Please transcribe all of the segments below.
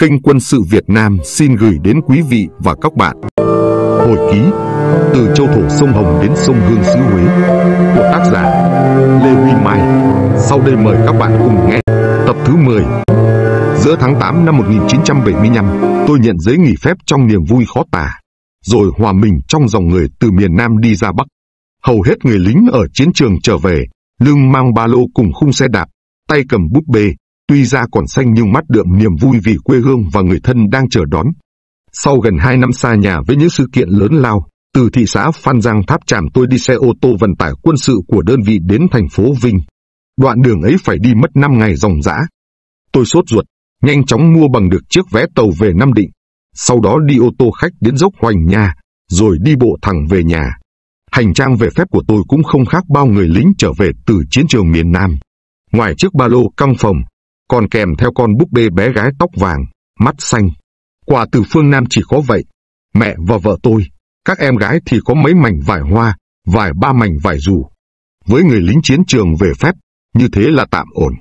Kênh Quân sự Việt Nam xin gửi đến quý vị và các bạn Hồi ký Từ châu thổ sông Hồng đến sông Hương xứ Huế của tác giả Lê Huy Mai Sau đây mời các bạn cùng nghe tập thứ 10 Giữa tháng 8 năm 1975 tôi nhận giấy nghỉ phép trong niềm vui khó tả rồi hòa mình trong dòng người từ miền Nam đi ra Bắc Hầu hết người lính ở chiến trường trở về lưng mang ba lô cùng khung xe đạp tay cầm búp bê tuy da còn xanh nhưng mắt đượm niềm vui vì quê hương và người thân đang chờ đón. Sau gần 2 năm xa nhà với những sự kiện lớn lao, từ thị xã Phan Giang Tháp Tràm tôi đi xe ô tô vận tải quân sự của đơn vị đến thành phố Vinh. Đoạn đường ấy phải đi mất 5 ngày dòng dã. Tôi sốt ruột, nhanh chóng mua bằng được chiếc vé tàu về Nam Định. Sau đó đi ô tô khách đến dốc Hoành Nha, rồi đi bộ thẳng về nhà. Hành trang về phép của tôi cũng không khác bao người lính trở về từ chiến trường miền Nam. Ngoài chiếc ba lô căng phòng, còn kèm theo con búp bê bé gái tóc vàng, mắt xanh. Quà từ phương Nam chỉ có vậy. Mẹ và vợ tôi, các em gái thì có mấy mảnh vải hoa, vài ba mảnh vải dù. Với người lính chiến trường về phép, như thế là tạm ổn.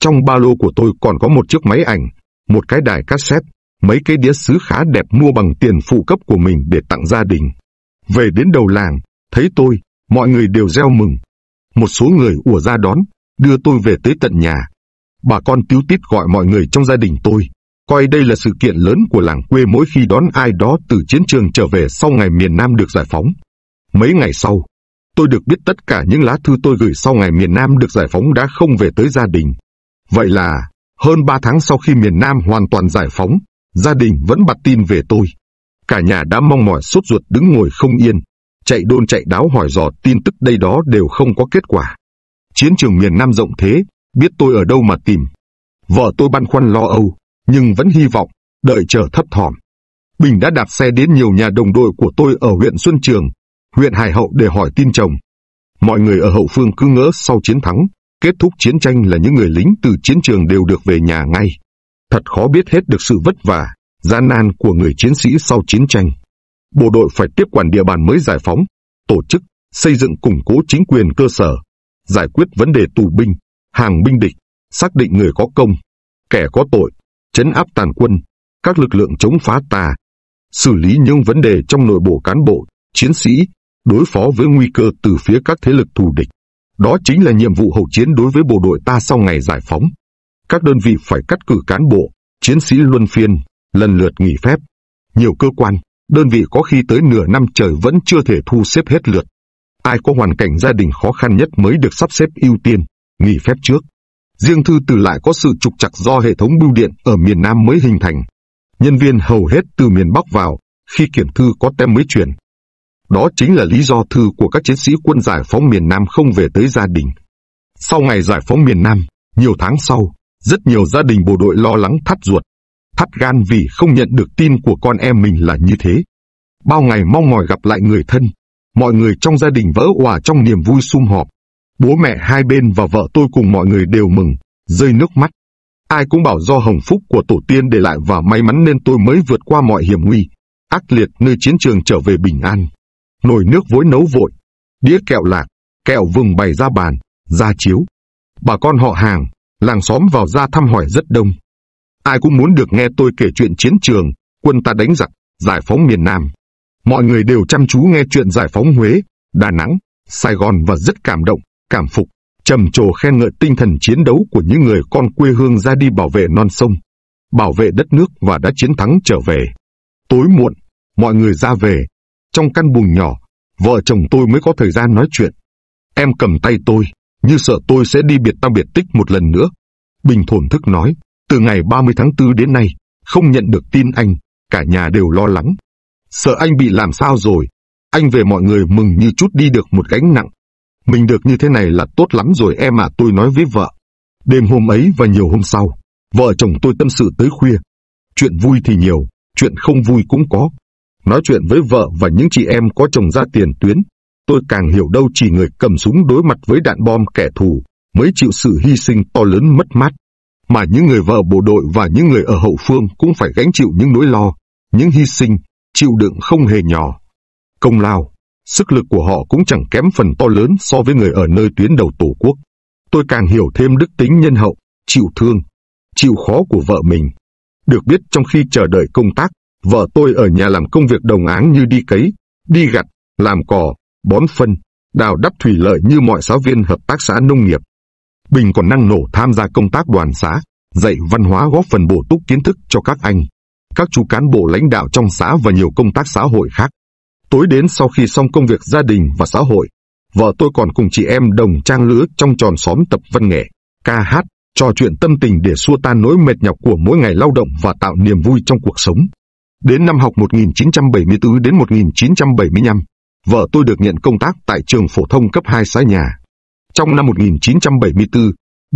Trong ba lô của tôi còn có một chiếc máy ảnh, một cái đài cassette, mấy cái đĩa xứ khá đẹp mua bằng tiền phụ cấp của mình để tặng gia đình. Về đến đầu làng, thấy tôi, mọi người đều reo mừng. Một số người ùa ra đón, đưa tôi về tới tận nhà. Bà con tiếu tít gọi mọi người trong gia đình tôi, coi đây là sự kiện lớn của làng quê mỗi khi đón ai đó từ chiến trường trở về sau ngày miền Nam được giải phóng. Mấy ngày sau, tôi được biết tất cả những lá thư tôi gửi sau ngày miền Nam được giải phóng đã không về tới gia đình. Vậy là, hơn 3 tháng sau khi miền Nam hoàn toàn giải phóng, gia đình vẫn bật tin về tôi. Cả nhà đã mong mỏi sốt ruột đứng ngồi không yên, chạy đôn chạy đáo hỏi dò tin tức đây đó đều không có kết quả. Chiến trường miền Nam rộng thế, biết tôi ở đâu mà tìm. Vợ tôi băn khoăn lo âu, nhưng vẫn hy vọng, đợi chờ thấp thỏm. Bình đã đạp xe đến nhiều nhà đồng đội của tôi ở huyện Xuân Trường, huyện Hải Hậu để hỏi tin chồng. Mọi người ở hậu phương cứ ngỡ sau chiến thắng, kết thúc chiến tranh là những người lính từ chiến trường đều được về nhà ngay. Thật khó biết hết được sự vất vả, gian nan của người chiến sĩ sau chiến tranh. Bộ đội phải tiếp quản địa bàn mới giải phóng, tổ chức, xây dựng củng cố chính quyền cơ sở, giải quyết vấn đề tù binh, hàng binh địch, xác định người có công, kẻ có tội, chấn áp tàn quân, các lực lượng chống phá tà, xử lý những vấn đề trong nội bộ cán bộ, chiến sĩ, đối phó với nguy cơ từ phía các thế lực thù địch. Đó chính là nhiệm vụ hậu chiến đối với bộ đội ta sau ngày giải phóng. Các đơn vị phải cắt cử cán bộ, chiến sĩ luân phiên, lần lượt nghỉ phép. Nhiều cơ quan, đơn vị có khi tới nửa năm trời vẫn chưa thể thu xếp hết lượt. Ai có hoàn cảnh gia đình khó khăn nhất mới được sắp xếp ưu tiên nghỉ phép trước. Riêng thư từ lại có sự trục trặc do hệ thống bưu điện ở miền Nam mới hình thành. Nhân viên hầu hết từ miền Bắc vào, khi kiểm thư có tem mới chuyển. Đó chính là lý do thư của các chiến sĩ quân giải phóng miền Nam không về tới gia đình. Sau ngày giải phóng miền Nam, nhiều tháng sau, rất nhiều gia đình bộ đội lo lắng thắt ruột, thắt gan vì không nhận được tin của con em mình là như thế. Bao ngày mong mỏi gặp lại người thân, mọi người trong gia đình vỡ òa trong niềm vui sum họp. Bố mẹ hai bên và vợ tôi cùng mọi người đều mừng, rơi nước mắt. Ai cũng bảo do hồng phúc của tổ tiên để lại và may mắn nên tôi mới vượt qua mọi hiểm nguy, ác liệt nơi chiến trường trở về bình an. Nồi nước vối nấu vội, đĩa kẹo lạc, kẹo vừng bày ra bàn, ra chiếu. Bà con họ hàng, làng xóm vào ra thăm hỏi rất đông. Ai cũng muốn được nghe tôi kể chuyện chiến trường, quân ta đánh giặc, giải phóng miền Nam. Mọi người đều chăm chú nghe chuyện giải phóng Huế, Đà Nẵng, Sài Gòn và rất cảm động cảm phục, trầm trồ khen ngợi tinh thần chiến đấu của những người con quê hương ra đi bảo vệ non sông, bảo vệ đất nước và đã chiến thắng trở về. Tối muộn, mọi người ra về, trong căn buồng nhỏ, vợ chồng tôi mới có thời gian nói chuyện. Em cầm tay tôi, như sợ tôi sẽ đi biệt tao biệt tích một lần nữa. Bình thổn thức nói, từ ngày 30 tháng 4 đến nay, không nhận được tin anh, cả nhà đều lo lắng. Sợ anh bị làm sao rồi, anh về mọi người mừng như chút đi được một gánh nặng. Mình được như thế này là tốt lắm rồi em à tôi nói với vợ. Đêm hôm ấy và nhiều hôm sau, vợ chồng tôi tâm sự tới khuya. Chuyện vui thì nhiều, chuyện không vui cũng có. Nói chuyện với vợ và những chị em có chồng ra tiền tuyến, tôi càng hiểu đâu chỉ người cầm súng đối mặt với đạn bom kẻ thù mới chịu sự hy sinh to lớn mất mát. Mà những người vợ bộ đội và những người ở hậu phương cũng phải gánh chịu những nỗi lo, những hy sinh, chịu đựng không hề nhỏ. Công lao, Sức lực của họ cũng chẳng kém phần to lớn so với người ở nơi tuyến đầu tổ quốc. Tôi càng hiểu thêm đức tính nhân hậu, chịu thương, chịu khó của vợ mình. Được biết trong khi chờ đợi công tác, vợ tôi ở nhà làm công việc đồng áng như đi cấy, đi gặt, làm cỏ, bón phân, đào đắp thủy lợi như mọi giáo viên hợp tác xã nông nghiệp. Bình còn năng nổ tham gia công tác đoàn xã, dạy văn hóa góp phần bổ túc kiến thức cho các anh, các chú cán bộ lãnh đạo trong xã và nhiều công tác xã hội khác. Tối đến sau khi xong công việc gia đình và xã hội, vợ tôi còn cùng chị em đồng trang lứa trong tròn xóm tập văn nghệ, ca hát, trò chuyện tâm tình để xua tan nỗi mệt nhọc của mỗi ngày lao động và tạo niềm vui trong cuộc sống. Đến năm học 1974 đến 1975, vợ tôi được nhận công tác tại trường phổ thông cấp 2 xã nhà. Trong năm 1974,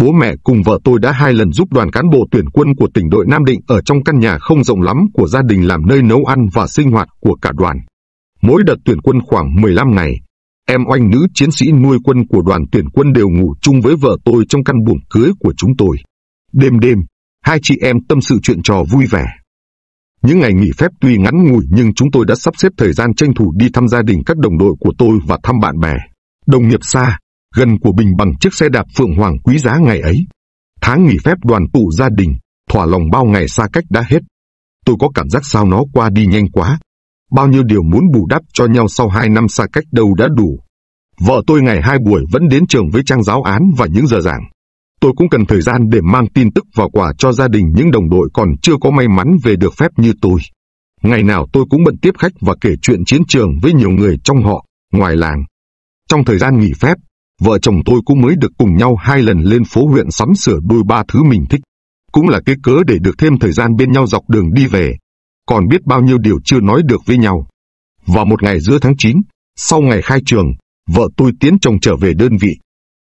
bố mẹ cùng vợ tôi đã hai lần giúp đoàn cán bộ tuyển quân của tỉnh đội Nam Định ở trong căn nhà không rộng lắm của gia đình làm nơi nấu ăn và sinh hoạt của cả đoàn. Mỗi đợt tuyển quân khoảng 15 ngày, em oanh nữ chiến sĩ nuôi quân của đoàn tuyển quân đều ngủ chung với vợ tôi trong căn buồng cưới của chúng tôi. Đêm đêm, hai chị em tâm sự chuyện trò vui vẻ. Những ngày nghỉ phép tuy ngắn ngủi nhưng chúng tôi đã sắp xếp thời gian tranh thủ đi thăm gia đình các đồng đội của tôi và thăm bạn bè, đồng nghiệp xa, gần của Bình bằng chiếc xe đạp phượng hoàng quý giá ngày ấy. Tháng nghỉ phép đoàn tụ gia đình, thỏa lòng bao ngày xa cách đã hết. Tôi có cảm giác sao nó qua đi nhanh quá, Bao nhiêu điều muốn bù đắp cho nhau sau hai năm xa cách đâu đã đủ. Vợ tôi ngày hai buổi vẫn đến trường với trang giáo án và những giờ giảng. Tôi cũng cần thời gian để mang tin tức và quà cho gia đình những đồng đội còn chưa có may mắn về được phép như tôi. Ngày nào tôi cũng bận tiếp khách và kể chuyện chiến trường với nhiều người trong họ, ngoài làng. Trong thời gian nghỉ phép, vợ chồng tôi cũng mới được cùng nhau hai lần lên phố huyện sắm sửa đôi ba thứ mình thích. Cũng là cái cớ để được thêm thời gian bên nhau dọc đường đi về, còn biết bao nhiêu điều chưa nói được với nhau. Vào một ngày giữa tháng 9, sau ngày khai trường, vợ tôi tiến chồng trở về đơn vị.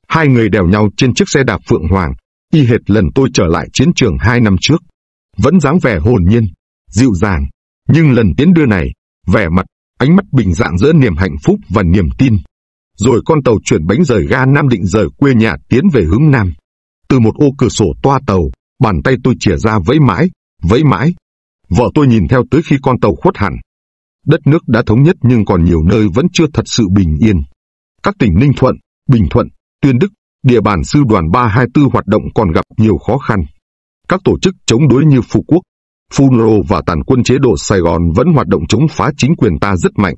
Hai người đèo nhau trên chiếc xe đạp Phượng Hoàng, y hệt lần tôi trở lại chiến trường hai năm trước. Vẫn dáng vẻ hồn nhiên, dịu dàng, nhưng lần tiến đưa này, vẻ mặt, ánh mắt bình dạng giữa niềm hạnh phúc và niềm tin. Rồi con tàu chuyển bánh rời ga Nam Định rời quê nhà tiến về hướng Nam. Từ một ô cửa sổ toa tàu, bàn tay tôi chìa ra vẫy mãi, vẫy mãi, Vợ tôi nhìn theo tới khi con tàu khuất hẳn. Đất nước đã thống nhất nhưng còn nhiều nơi vẫn chưa thật sự bình yên. Các tỉnh Ninh Thuận, Bình Thuận, Tuyên Đức, địa bàn sư đoàn 324 hoạt động còn gặp nhiều khó khăn. Các tổ chức chống đối như Phú Quốc, phun rô và tàn quân chế độ Sài Gòn vẫn hoạt động chống phá chính quyền ta rất mạnh.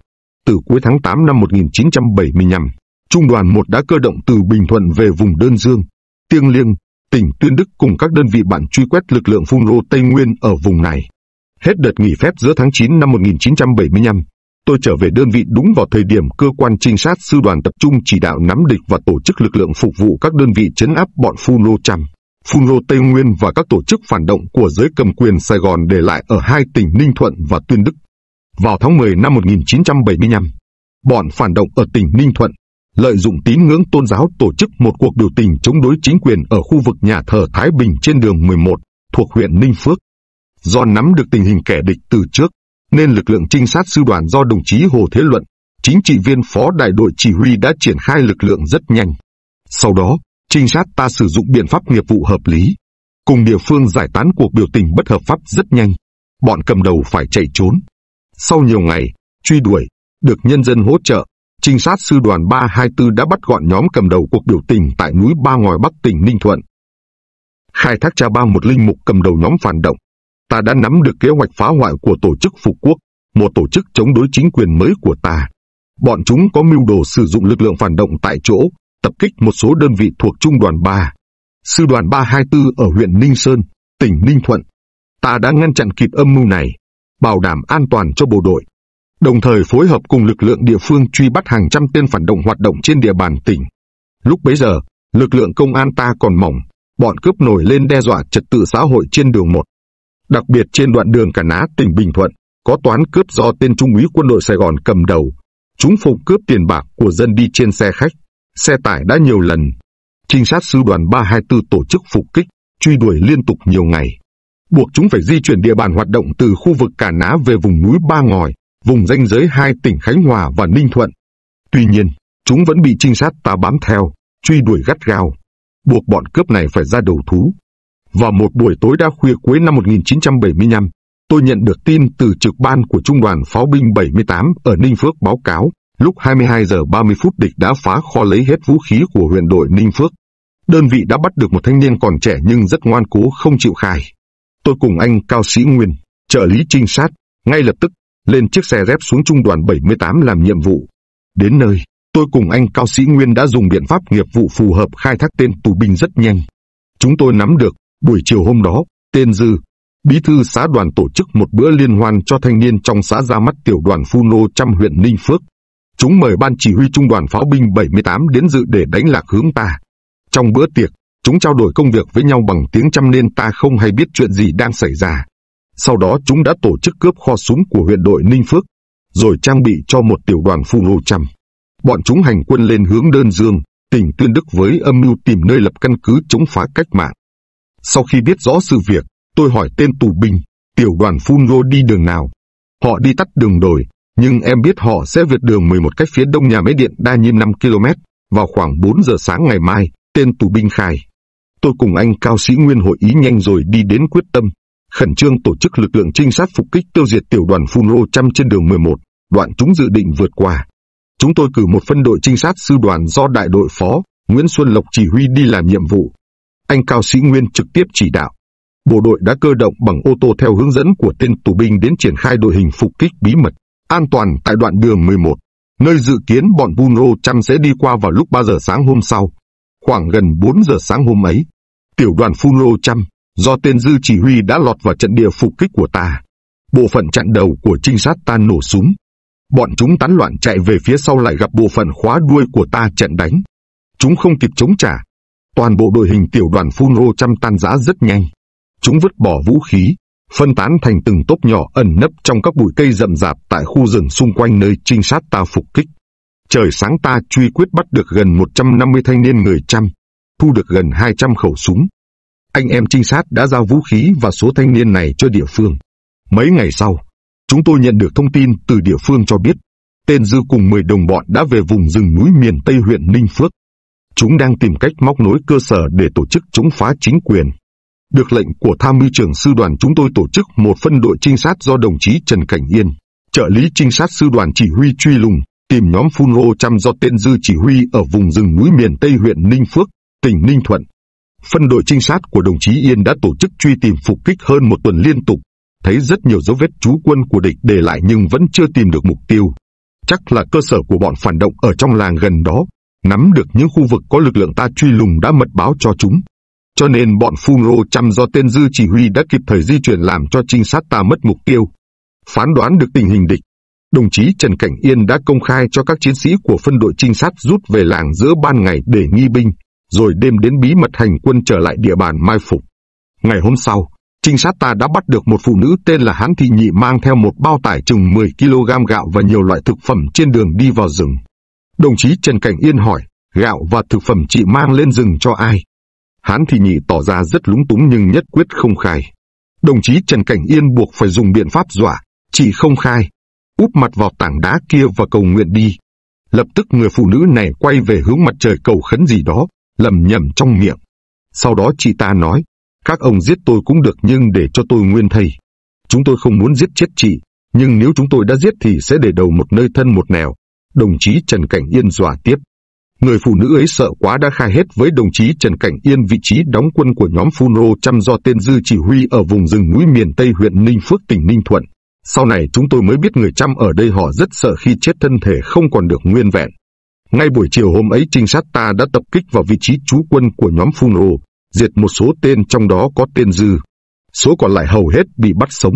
Từ cuối tháng 8 năm 1975, Trung đoàn 1 đã cơ động từ Bình Thuận về vùng Đơn Dương, Tiêng Liêng, tỉnh Tuyên Đức cùng các đơn vị bạn truy quét lực lượng phun rô Tây Nguyên ở vùng này. Hết đợt nghỉ phép giữa tháng 9 năm 1975, tôi trở về đơn vị đúng vào thời điểm cơ quan trinh sát sư đoàn tập trung chỉ đạo nắm địch và tổ chức lực lượng phục vụ các đơn vị chấn áp bọn Phun Lô Trăm, Phun Lô Tây Nguyên và các tổ chức phản động của giới cầm quyền Sài Gòn để lại ở hai tỉnh Ninh Thuận và Tuyên Đức. Vào tháng 10 năm 1975, bọn phản động ở tỉnh Ninh Thuận lợi dụng tín ngưỡng tôn giáo tổ chức một cuộc biểu tình chống đối chính quyền ở khu vực nhà thờ Thái Bình trên đường 11 thuộc huyện Ninh Phước. Do nắm được tình hình kẻ địch từ trước, nên lực lượng trinh sát sư đoàn do đồng chí Hồ Thế Luận, chính trị viên phó đại đội chỉ huy đã triển khai lực lượng rất nhanh. Sau đó, trinh sát ta sử dụng biện pháp nghiệp vụ hợp lý. Cùng địa phương giải tán cuộc biểu tình bất hợp pháp rất nhanh. Bọn cầm đầu phải chạy trốn. Sau nhiều ngày, truy đuổi, được nhân dân hỗ trợ, trinh sát sư đoàn 324 đã bắt gọn nhóm cầm đầu cuộc biểu tình tại núi Ba Ngòi Bắc tỉnh Ninh Thuận. Khai thác tra ba một linh mục cầm đầu nhóm phản động, ta đã nắm được kế hoạch phá hoại của tổ chức Phục Quốc, một tổ chức chống đối chính quyền mới của ta. Bọn chúng có mưu đồ sử dụng lực lượng phản động tại chỗ, tập kích một số đơn vị thuộc Trung đoàn 3. Sư đoàn 324 ở huyện Ninh Sơn, tỉnh Ninh Thuận. Ta đã ngăn chặn kịp âm mưu này, bảo đảm an toàn cho bộ đội, đồng thời phối hợp cùng lực lượng địa phương truy bắt hàng trăm tên phản động hoạt động trên địa bàn tỉnh. Lúc bấy giờ, lực lượng công an ta còn mỏng, bọn cướp nổi lên đe dọa trật tự xã hội trên đường một. Đặc biệt trên đoạn đường Cà Ná tỉnh Bình Thuận, có toán cướp do tên trung úy quân đội Sài Gòn cầm đầu. Chúng phục cướp tiền bạc của dân đi trên xe khách, xe tải đã nhiều lần. Trinh sát sư đoàn 324 tổ chức phục kích, truy đuổi liên tục nhiều ngày. Buộc chúng phải di chuyển địa bàn hoạt động từ khu vực Cà Ná về vùng núi Ba Ngòi, vùng ranh giới hai tỉnh Khánh Hòa và Ninh Thuận. Tuy nhiên, chúng vẫn bị trinh sát ta bám theo, truy đuổi gắt gao. Buộc bọn cướp này phải ra đầu thú. Vào một buổi tối đã khuya cuối năm 1975, tôi nhận được tin từ trực ban của Trung đoàn Pháo binh 78 ở Ninh Phước báo cáo lúc 22 giờ 30 phút địch đã phá kho lấy hết vũ khí của huyện đội Ninh Phước. Đơn vị đã bắt được một thanh niên còn trẻ nhưng rất ngoan cố không chịu khai. Tôi cùng anh Cao Sĩ Nguyên, trợ lý trinh sát, ngay lập tức lên chiếc xe dép xuống trung đoàn 78 làm nhiệm vụ. Đến nơi, tôi cùng anh Cao Sĩ Nguyên đã dùng biện pháp nghiệp vụ phù hợp khai thác tên tù binh rất nhanh. Chúng tôi nắm được Buổi chiều hôm đó, tên Dư, bí thư xã đoàn tổ chức một bữa liên hoan cho thanh niên trong xã ra mắt tiểu đoàn Phu Nô trăm huyện Ninh Phước. Chúng mời ban chỉ huy trung đoàn pháo binh 78 đến dự để đánh lạc hướng ta. Trong bữa tiệc, chúng trao đổi công việc với nhau bằng tiếng trăm nên ta không hay biết chuyện gì đang xảy ra. Sau đó chúng đã tổ chức cướp kho súng của huyện đội Ninh Phước, rồi trang bị cho một tiểu đoàn Phu Nô trăm. Bọn chúng hành quân lên hướng đơn dương, tỉnh Tuyên Đức với âm mưu tìm nơi lập căn cứ chống phá cách mạng. Sau khi biết rõ sự việc, tôi hỏi tên tù binh, tiểu đoàn Phun Rô đi đường nào. Họ đi tắt đường đồi, nhưng em biết họ sẽ vượt đường 11 cách phía đông nhà máy điện đa nhiên 5 km, vào khoảng 4 giờ sáng ngày mai, tên tù binh khai. Tôi cùng anh cao sĩ Nguyên hội ý nhanh rồi đi đến quyết tâm, khẩn trương tổ chức lực lượng trinh sát phục kích tiêu diệt tiểu đoàn Phun Rô trăm trên đường 11, đoạn chúng dự định vượt qua. Chúng tôi cử một phân đội trinh sát sư đoàn do đại đội phó Nguyễn Xuân Lộc chỉ huy đi làm nhiệm vụ, anh Cao Sĩ Nguyên trực tiếp chỉ đạo. Bộ đội đã cơ động bằng ô tô theo hướng dẫn của tên tù binh đến triển khai đội hình phục kích bí mật, an toàn tại đoạn đường 11, nơi dự kiến bọn Bunro chăm sẽ đi qua vào lúc 3 giờ sáng hôm sau. Khoảng gần 4 giờ sáng hôm ấy, tiểu đoàn Funro chăm, do tên Dư chỉ huy đã lọt vào trận địa phục kích của ta. Bộ phận chặn đầu của trinh sát ta nổ súng. Bọn chúng tán loạn chạy về phía sau lại gặp bộ phận khóa đuôi của ta trận đánh. Chúng không kịp chống trả, toàn bộ đội hình tiểu đoàn phun rô trăm tan rã rất nhanh. Chúng vứt bỏ vũ khí, phân tán thành từng tốp nhỏ ẩn nấp trong các bụi cây rậm rạp tại khu rừng xung quanh nơi trinh sát ta phục kích. Trời sáng ta truy quyết bắt được gần 150 thanh niên người trăm, thu được gần 200 khẩu súng. Anh em trinh sát đã giao vũ khí và số thanh niên này cho địa phương. Mấy ngày sau, chúng tôi nhận được thông tin từ địa phương cho biết, tên Dư cùng 10 đồng bọn đã về vùng rừng núi miền Tây huyện Ninh Phước. Chúng đang tìm cách móc nối cơ sở để tổ chức chống phá chính quyền. Được lệnh của tham mưu trưởng sư đoàn chúng tôi tổ chức một phân đội trinh sát do đồng chí Trần Cảnh Yên, trợ lý trinh sát sư đoàn chỉ huy truy lùng, tìm nhóm phun lô chăm do tên dư chỉ huy ở vùng rừng núi miền Tây huyện Ninh Phước, tỉnh Ninh Thuận. Phân đội trinh sát của đồng chí Yên đã tổ chức truy tìm phục kích hơn một tuần liên tục, thấy rất nhiều dấu vết trú quân của địch để lại nhưng vẫn chưa tìm được mục tiêu. Chắc là cơ sở của bọn phản động ở trong làng gần đó, nắm được những khu vực có lực lượng ta truy lùng đã mật báo cho chúng. Cho nên bọn Rô chăm do tên dư chỉ huy đã kịp thời di chuyển làm cho trinh sát ta mất mục tiêu. Phán đoán được tình hình địch, đồng chí Trần Cảnh Yên đã công khai cho các chiến sĩ của phân đội trinh sát rút về làng giữa ban ngày để nghi binh, rồi đêm đến bí mật hành quân trở lại địa bàn mai phục. Ngày hôm sau, trinh sát ta đã bắt được một phụ nữ tên là Hán Thị Nhị mang theo một bao tải chừng 10kg gạo và nhiều loại thực phẩm trên đường đi vào rừng. Đồng chí Trần Cảnh Yên hỏi, gạo và thực phẩm chị mang lên rừng cho ai? Hán Thị Nhị tỏ ra rất lúng túng nhưng nhất quyết không khai. Đồng chí Trần Cảnh Yên buộc phải dùng biện pháp dọa, chị không khai. Úp mặt vào tảng đá kia và cầu nguyện đi. Lập tức người phụ nữ này quay về hướng mặt trời cầu khấn gì đó, lầm nhầm trong miệng. Sau đó chị ta nói, các ông giết tôi cũng được nhưng để cho tôi nguyên thầy. Chúng tôi không muốn giết chết chị, nhưng nếu chúng tôi đã giết thì sẽ để đầu một nơi thân một nẻo, đồng chí Trần Cảnh Yên dọa tiếp. Người phụ nữ ấy sợ quá đã khai hết với đồng chí Trần Cảnh Yên vị trí đóng quân của nhóm Funo chăm do tên Dư chỉ huy ở vùng rừng núi miền Tây huyện Ninh Phước tỉnh Ninh Thuận. Sau này chúng tôi mới biết người chăm ở đây họ rất sợ khi chết thân thể không còn được nguyên vẹn. Ngay buổi chiều hôm ấy trinh sát ta đã tập kích vào vị trí trú quân của nhóm Funo, diệt một số tên trong đó có tên Dư. Số còn lại hầu hết bị bắt sống.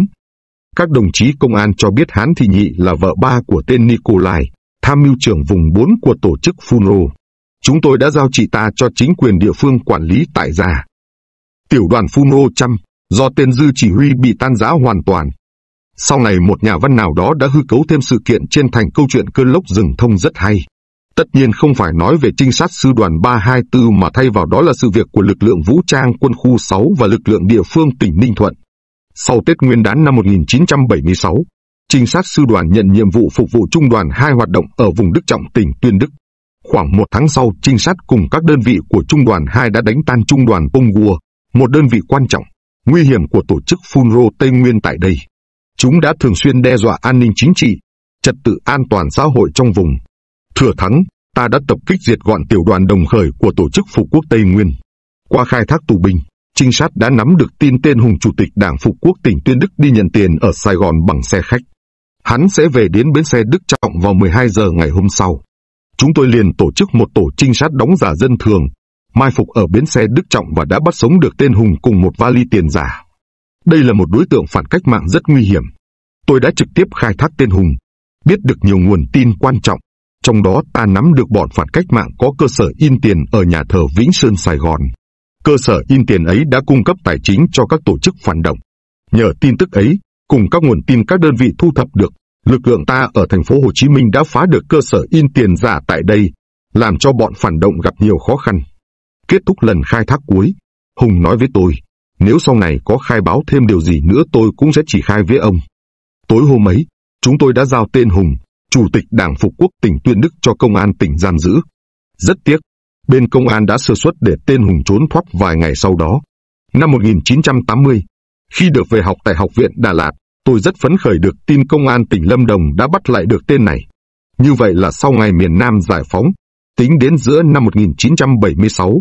Các đồng chí công an cho biết Hán Thị Nhị là vợ ba của tên Nikolai, tham mưu trưởng vùng 4 của tổ chức Funro. Chúng tôi đã giao chị ta cho chính quyền địa phương quản lý tại gia. Tiểu đoàn Funro trăm, do tên dư chỉ huy bị tan rã hoàn toàn. Sau này một nhà văn nào đó đã hư cấu thêm sự kiện trên thành câu chuyện cơn lốc rừng thông rất hay. Tất nhiên không phải nói về trinh sát sư đoàn 324 mà thay vào đó là sự việc của lực lượng vũ trang quân khu 6 và lực lượng địa phương tỉnh Ninh Thuận. Sau Tết Nguyên đán năm 1976, Trinh sát sư đoàn nhận nhiệm vụ phục vụ trung đoàn 2 hoạt động ở vùng Đức Trọng tỉnh Tuyên Đức. Khoảng một tháng sau, trinh sát cùng các đơn vị của trung đoàn 2 đã đánh tan trung đoàn Bông Gua, một đơn vị quan trọng, nguy hiểm của tổ chức Funro Tây Nguyên tại đây. Chúng đã thường xuyên đe dọa an ninh chính trị, trật tự an toàn xã hội trong vùng. Thừa thắng, ta đã tập kích diệt gọn tiểu đoàn đồng khởi của tổ chức Phục quốc Tây Nguyên. Qua khai thác tù binh, trinh sát đã nắm được tin tên hùng chủ tịch Đảng Phục quốc tỉnh Tuyên Đức đi nhận tiền ở Sài Gòn bằng xe khách hắn sẽ về đến bến xe Đức Trọng vào 12 giờ ngày hôm sau. Chúng tôi liền tổ chức một tổ trinh sát đóng giả dân thường, mai phục ở bến xe Đức Trọng và đã bắt sống được tên Hùng cùng một vali tiền giả. Đây là một đối tượng phản cách mạng rất nguy hiểm. Tôi đã trực tiếp khai thác tên Hùng, biết được nhiều nguồn tin quan trọng, trong đó ta nắm được bọn phản cách mạng có cơ sở in tiền ở nhà thờ Vĩnh Sơn Sài Gòn. Cơ sở in tiền ấy đã cung cấp tài chính cho các tổ chức phản động. Nhờ tin tức ấy, Cùng các nguồn tin các đơn vị thu thập được, lực lượng ta ở thành phố Hồ Chí Minh đã phá được cơ sở in tiền giả tại đây, làm cho bọn phản động gặp nhiều khó khăn. Kết thúc lần khai thác cuối, Hùng nói với tôi, nếu sau này có khai báo thêm điều gì nữa tôi cũng sẽ chỉ khai với ông. Tối hôm ấy, chúng tôi đã giao tên Hùng, Chủ tịch Đảng Phục Quốc tỉnh Tuyên Đức cho công an tỉnh giam giữ. Rất tiếc, bên công an đã sơ suất để tên Hùng trốn thoát vài ngày sau đó. Năm 1980, khi được về học tại Học viện Đà Lạt, tôi rất phấn khởi được tin công an tỉnh Lâm Đồng đã bắt lại được tên này. Như vậy là sau ngày miền Nam giải phóng, tính đến giữa năm 1976,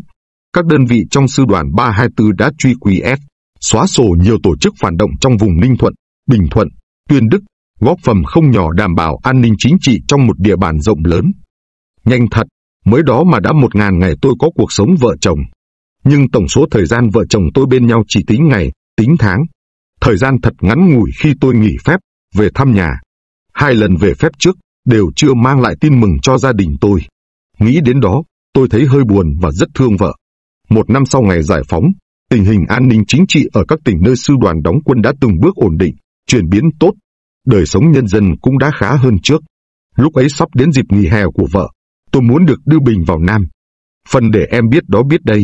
các đơn vị trong sư đoàn 324 đã truy quỳ ép, xóa sổ nhiều tổ chức phản động trong vùng Ninh Thuận, Bình Thuận, Tuyên Đức, góp phần không nhỏ đảm bảo an ninh chính trị trong một địa bàn rộng lớn. Nhanh thật, mới đó mà đã một ngàn ngày tôi có cuộc sống vợ chồng. Nhưng tổng số thời gian vợ chồng tôi bên nhau chỉ tính ngày, tính tháng. Thời gian thật ngắn ngủi khi tôi nghỉ phép, về thăm nhà. Hai lần về phép trước, đều chưa mang lại tin mừng cho gia đình tôi. Nghĩ đến đó, tôi thấy hơi buồn và rất thương vợ. Một năm sau ngày giải phóng, tình hình an ninh chính trị ở các tỉnh nơi sư đoàn đóng quân đã từng bước ổn định, chuyển biến tốt. Đời sống nhân dân cũng đã khá hơn trước. Lúc ấy sắp đến dịp nghỉ hè của vợ, tôi muốn được đưa Bình vào Nam. Phần để em biết đó biết đây,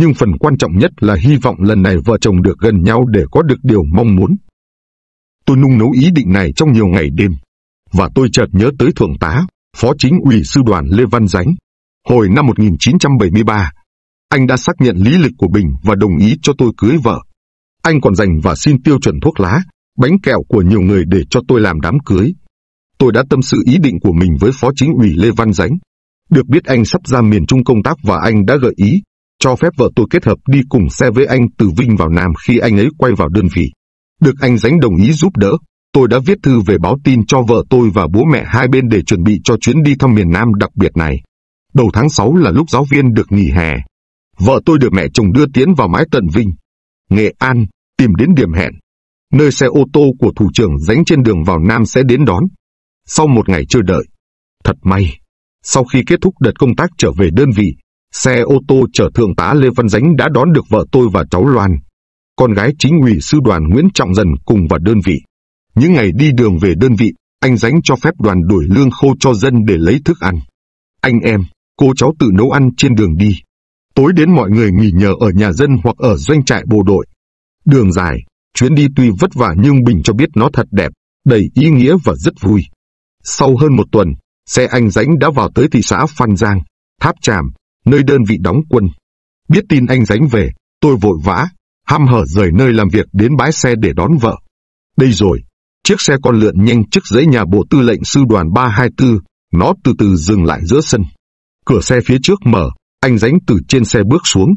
nhưng phần quan trọng nhất là hy vọng lần này vợ chồng được gần nhau để có được điều mong muốn. Tôi nung nấu ý định này trong nhiều ngày đêm, và tôi chợt nhớ tới Thượng tá, Phó Chính ủy Sư đoàn Lê Văn Dánh. Hồi năm 1973, anh đã xác nhận lý lịch của Bình và đồng ý cho tôi cưới vợ. Anh còn dành và xin tiêu chuẩn thuốc lá, bánh kẹo của nhiều người để cho tôi làm đám cưới. Tôi đã tâm sự ý định của mình với Phó Chính ủy Lê Văn Dánh. Được biết anh sắp ra miền Trung công tác và anh đã gợi ý cho phép vợ tôi kết hợp đi cùng xe với anh từ Vinh vào Nam khi anh ấy quay vào đơn vị. Được anh Dánh đồng ý giúp đỡ, tôi đã viết thư về báo tin cho vợ tôi và bố mẹ hai bên để chuẩn bị cho chuyến đi thăm miền Nam đặc biệt này. Đầu tháng 6 là lúc giáo viên được nghỉ hè. Vợ tôi được mẹ chồng đưa tiến vào mái tận Vinh, Nghệ An, tìm đến điểm hẹn. Nơi xe ô tô của thủ trưởng dánh trên đường vào Nam sẽ đến đón. Sau một ngày chờ đợi, thật may, sau khi kết thúc đợt công tác trở về đơn vị, Xe ô tô chở thượng tá Lê Văn Dánh đã đón được vợ tôi và cháu Loan, con gái chính ủy sư đoàn Nguyễn Trọng Dần cùng vào đơn vị. Những ngày đi đường về đơn vị, anh Dánh cho phép đoàn đuổi lương khô cho dân để lấy thức ăn. Anh em, cô cháu tự nấu ăn trên đường đi. Tối đến mọi người nghỉ nhờ ở nhà dân hoặc ở doanh trại bộ đội. Đường dài, chuyến đi tuy vất vả nhưng Bình cho biết nó thật đẹp, đầy ý nghĩa và rất vui. Sau hơn một tuần, xe anh Dánh đã vào tới thị xã Phan Giang, Tháp Tràm, nơi đơn vị đóng quân. Biết tin anh ránh về, tôi vội vã, ham hở rời nơi làm việc đến bãi xe để đón vợ. Đây rồi, chiếc xe con lượn nhanh trước dãy nhà bộ tư lệnh sư đoàn 324, nó từ từ dừng lại giữa sân. Cửa xe phía trước mở, anh ránh từ trên xe bước xuống.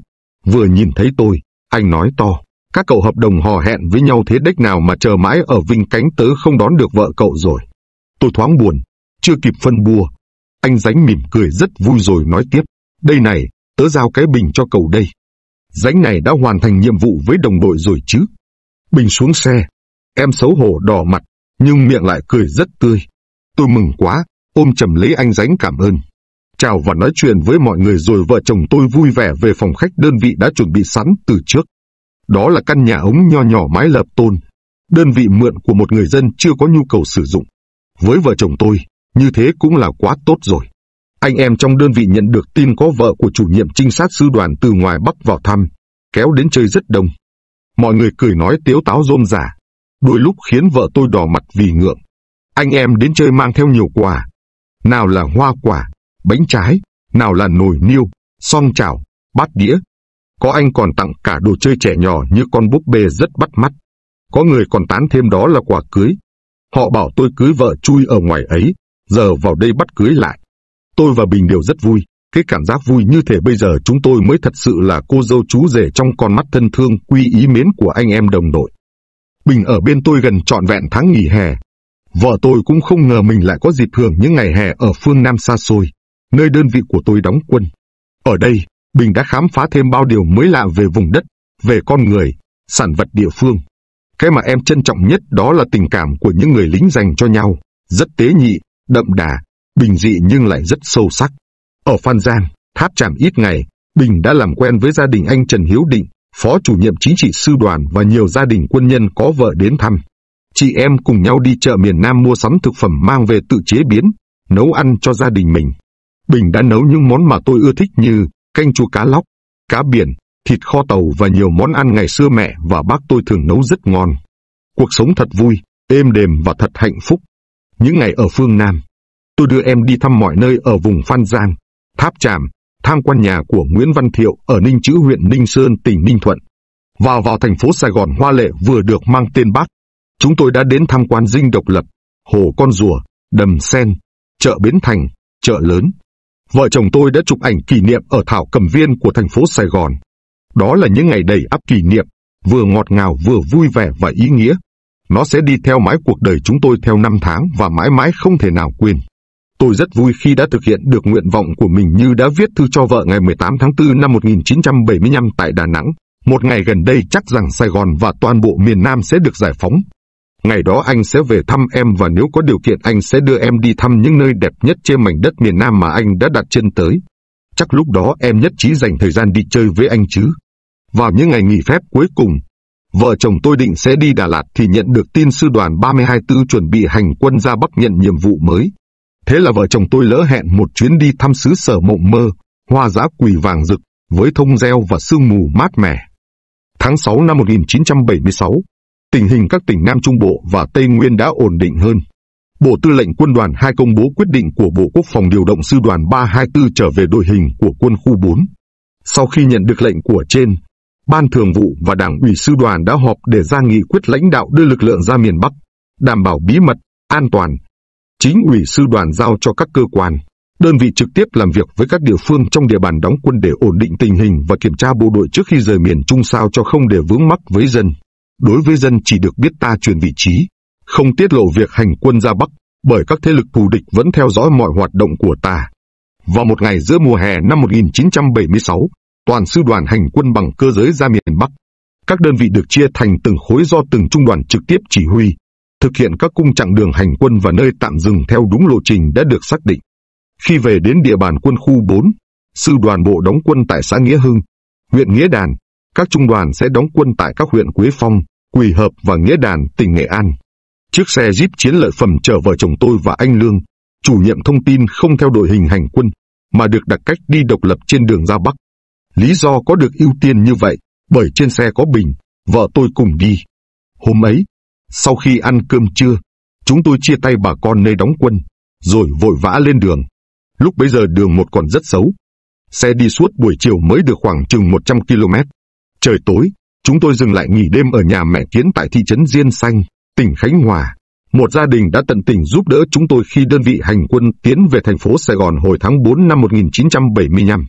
Vừa nhìn thấy tôi, anh nói to. Các cậu hợp đồng hò hẹn với nhau thế đếch nào mà chờ mãi ở Vinh Cánh tớ không đón được vợ cậu rồi. Tôi thoáng buồn, chưa kịp phân bua. Anh ránh mỉm cười rất vui rồi nói tiếp. Đây này, tớ giao cái bình cho cầu đây. Dánh này đã hoàn thành nhiệm vụ với đồng đội rồi chứ. Bình xuống xe. Em xấu hổ đỏ mặt, nhưng miệng lại cười rất tươi. Tôi mừng quá, ôm chầm lấy anh Dánh cảm ơn. Chào và nói chuyện với mọi người rồi vợ chồng tôi vui vẻ về phòng khách đơn vị đã chuẩn bị sẵn từ trước. Đó là căn nhà ống nho nhỏ mái lợp tôn. Đơn vị mượn của một người dân chưa có nhu cầu sử dụng. Với vợ chồng tôi, như thế cũng là quá tốt rồi. Anh em trong đơn vị nhận được tin có vợ của chủ nhiệm trinh sát sư đoàn từ ngoài Bắc vào thăm, kéo đến chơi rất đông. Mọi người cười nói tiếu táo rôm rả Đôi lúc khiến vợ tôi đỏ mặt vì ngượng. Anh em đến chơi mang theo nhiều quà. Nào là hoa quả, bánh trái, nào là nồi niêu, song chảo, bát đĩa. Có anh còn tặng cả đồ chơi trẻ nhỏ như con búp bê rất bắt mắt. Có người còn tán thêm đó là quà cưới. Họ bảo tôi cưới vợ chui ở ngoài ấy, giờ vào đây bắt cưới lại tôi và Bình đều rất vui. Cái cảm giác vui như thể bây giờ chúng tôi mới thật sự là cô dâu chú rể trong con mắt thân thương quy ý mến của anh em đồng đội. Bình ở bên tôi gần trọn vẹn tháng nghỉ hè. Vợ tôi cũng không ngờ mình lại có dịp hưởng những ngày hè ở phương Nam xa xôi, nơi đơn vị của tôi đóng quân. Ở đây, Bình đã khám phá thêm bao điều mới lạ về vùng đất, về con người, sản vật địa phương. Cái mà em trân trọng nhất đó là tình cảm của những người lính dành cho nhau, rất tế nhị, đậm đà, bình dị nhưng lại rất sâu sắc. Ở Phan Giang, Tháp Tràm ít ngày, Bình đã làm quen với gia đình anh Trần Hiếu Định, phó chủ nhiệm chính trị sư đoàn và nhiều gia đình quân nhân có vợ đến thăm. Chị em cùng nhau đi chợ miền Nam mua sắm thực phẩm mang về tự chế biến, nấu ăn cho gia đình mình. Bình đã nấu những món mà tôi ưa thích như canh chua cá lóc, cá biển, thịt kho tàu và nhiều món ăn ngày xưa mẹ và bác tôi thường nấu rất ngon. Cuộc sống thật vui, êm đềm và thật hạnh phúc. Những ngày ở phương Nam, tôi đưa em đi thăm mọi nơi ở vùng Phan Giang, Tháp Tràm, tham quan nhà của Nguyễn Văn Thiệu ở Ninh Chữ huyện Ninh Sơn, tỉnh Ninh Thuận. Vào vào thành phố Sài Gòn Hoa Lệ vừa được mang tên Bắc, chúng tôi đã đến tham quan dinh độc lập, hồ con rùa, đầm sen, chợ Bến Thành, chợ lớn. Vợ chồng tôi đã chụp ảnh kỷ niệm ở Thảo Cầm Viên của thành phố Sài Gòn. Đó là những ngày đầy áp kỷ niệm, vừa ngọt ngào vừa vui vẻ và ý nghĩa. Nó sẽ đi theo mãi cuộc đời chúng tôi theo năm tháng và mãi mãi không thể nào quên. Tôi rất vui khi đã thực hiện được nguyện vọng của mình như đã viết thư cho vợ ngày 18 tháng 4 năm 1975 tại Đà Nẵng. Một ngày gần đây chắc rằng Sài Gòn và toàn bộ miền Nam sẽ được giải phóng. Ngày đó anh sẽ về thăm em và nếu có điều kiện anh sẽ đưa em đi thăm những nơi đẹp nhất trên mảnh đất miền Nam mà anh đã đặt chân tới. Chắc lúc đó em nhất trí dành thời gian đi chơi với anh chứ. Vào những ngày nghỉ phép cuối cùng, vợ chồng tôi định sẽ đi Đà Lạt thì nhận được tin sư đoàn tư chuẩn bị hành quân ra Bắc nhận nhiệm vụ mới. Thế là vợ chồng tôi lỡ hẹn một chuyến đi thăm xứ sở mộng mơ, hoa giá quỳ vàng rực, với thông reo và sương mù mát mẻ. Tháng 6 năm 1976, tình hình các tỉnh Nam Trung Bộ và Tây Nguyên đã ổn định hơn. Bộ Tư lệnh Quân đoàn 2 công bố quyết định của Bộ Quốc phòng điều động Sư đoàn 324 trở về đội hình của quân khu 4. Sau khi nhận được lệnh của trên, Ban Thường vụ và Đảng ủy Sư đoàn đã họp để ra nghị quyết lãnh đạo đưa lực lượng ra miền Bắc, đảm bảo bí mật, an toàn, chính ủy sư đoàn giao cho các cơ quan, đơn vị trực tiếp làm việc với các địa phương trong địa bàn đóng quân để ổn định tình hình và kiểm tra bộ đội trước khi rời miền Trung sao cho không để vướng mắc với dân. Đối với dân chỉ được biết ta truyền vị trí, không tiết lộ việc hành quân ra Bắc, bởi các thế lực thù địch vẫn theo dõi mọi hoạt động của ta. Vào một ngày giữa mùa hè năm 1976, toàn sư đoàn hành quân bằng cơ giới ra miền Bắc. Các đơn vị được chia thành từng khối do từng trung đoàn trực tiếp chỉ huy, thực hiện các cung chặng đường hành quân và nơi tạm dừng theo đúng lộ trình đã được xác định. Khi về đến địa bàn quân khu 4, sư đoàn bộ đóng quân tại xã Nghĩa Hưng, huyện Nghĩa Đàn, các trung đoàn sẽ đóng quân tại các huyện Quế Phong, Quỳ Hợp và Nghĩa Đàn, tỉnh Nghệ An. Chiếc xe Jeep chiến lợi phẩm chở vợ chồng tôi và anh Lương, chủ nhiệm thông tin không theo đội hình hành quân, mà được đặt cách đi độc lập trên đường ra Bắc. Lý do có được ưu tiên như vậy, bởi trên xe có Bình, vợ tôi cùng đi. Hôm ấy, sau khi ăn cơm trưa, chúng tôi chia tay bà con nơi đóng quân, rồi vội vã lên đường. Lúc bấy giờ đường một còn rất xấu. Xe đi suốt buổi chiều mới được khoảng chừng 100 km. Trời tối, chúng tôi dừng lại nghỉ đêm ở nhà mẹ Kiến tại thị trấn Diên Xanh, tỉnh Khánh Hòa. Một gia đình đã tận tình giúp đỡ chúng tôi khi đơn vị hành quân tiến về thành phố Sài Gòn hồi tháng 4 năm 1975.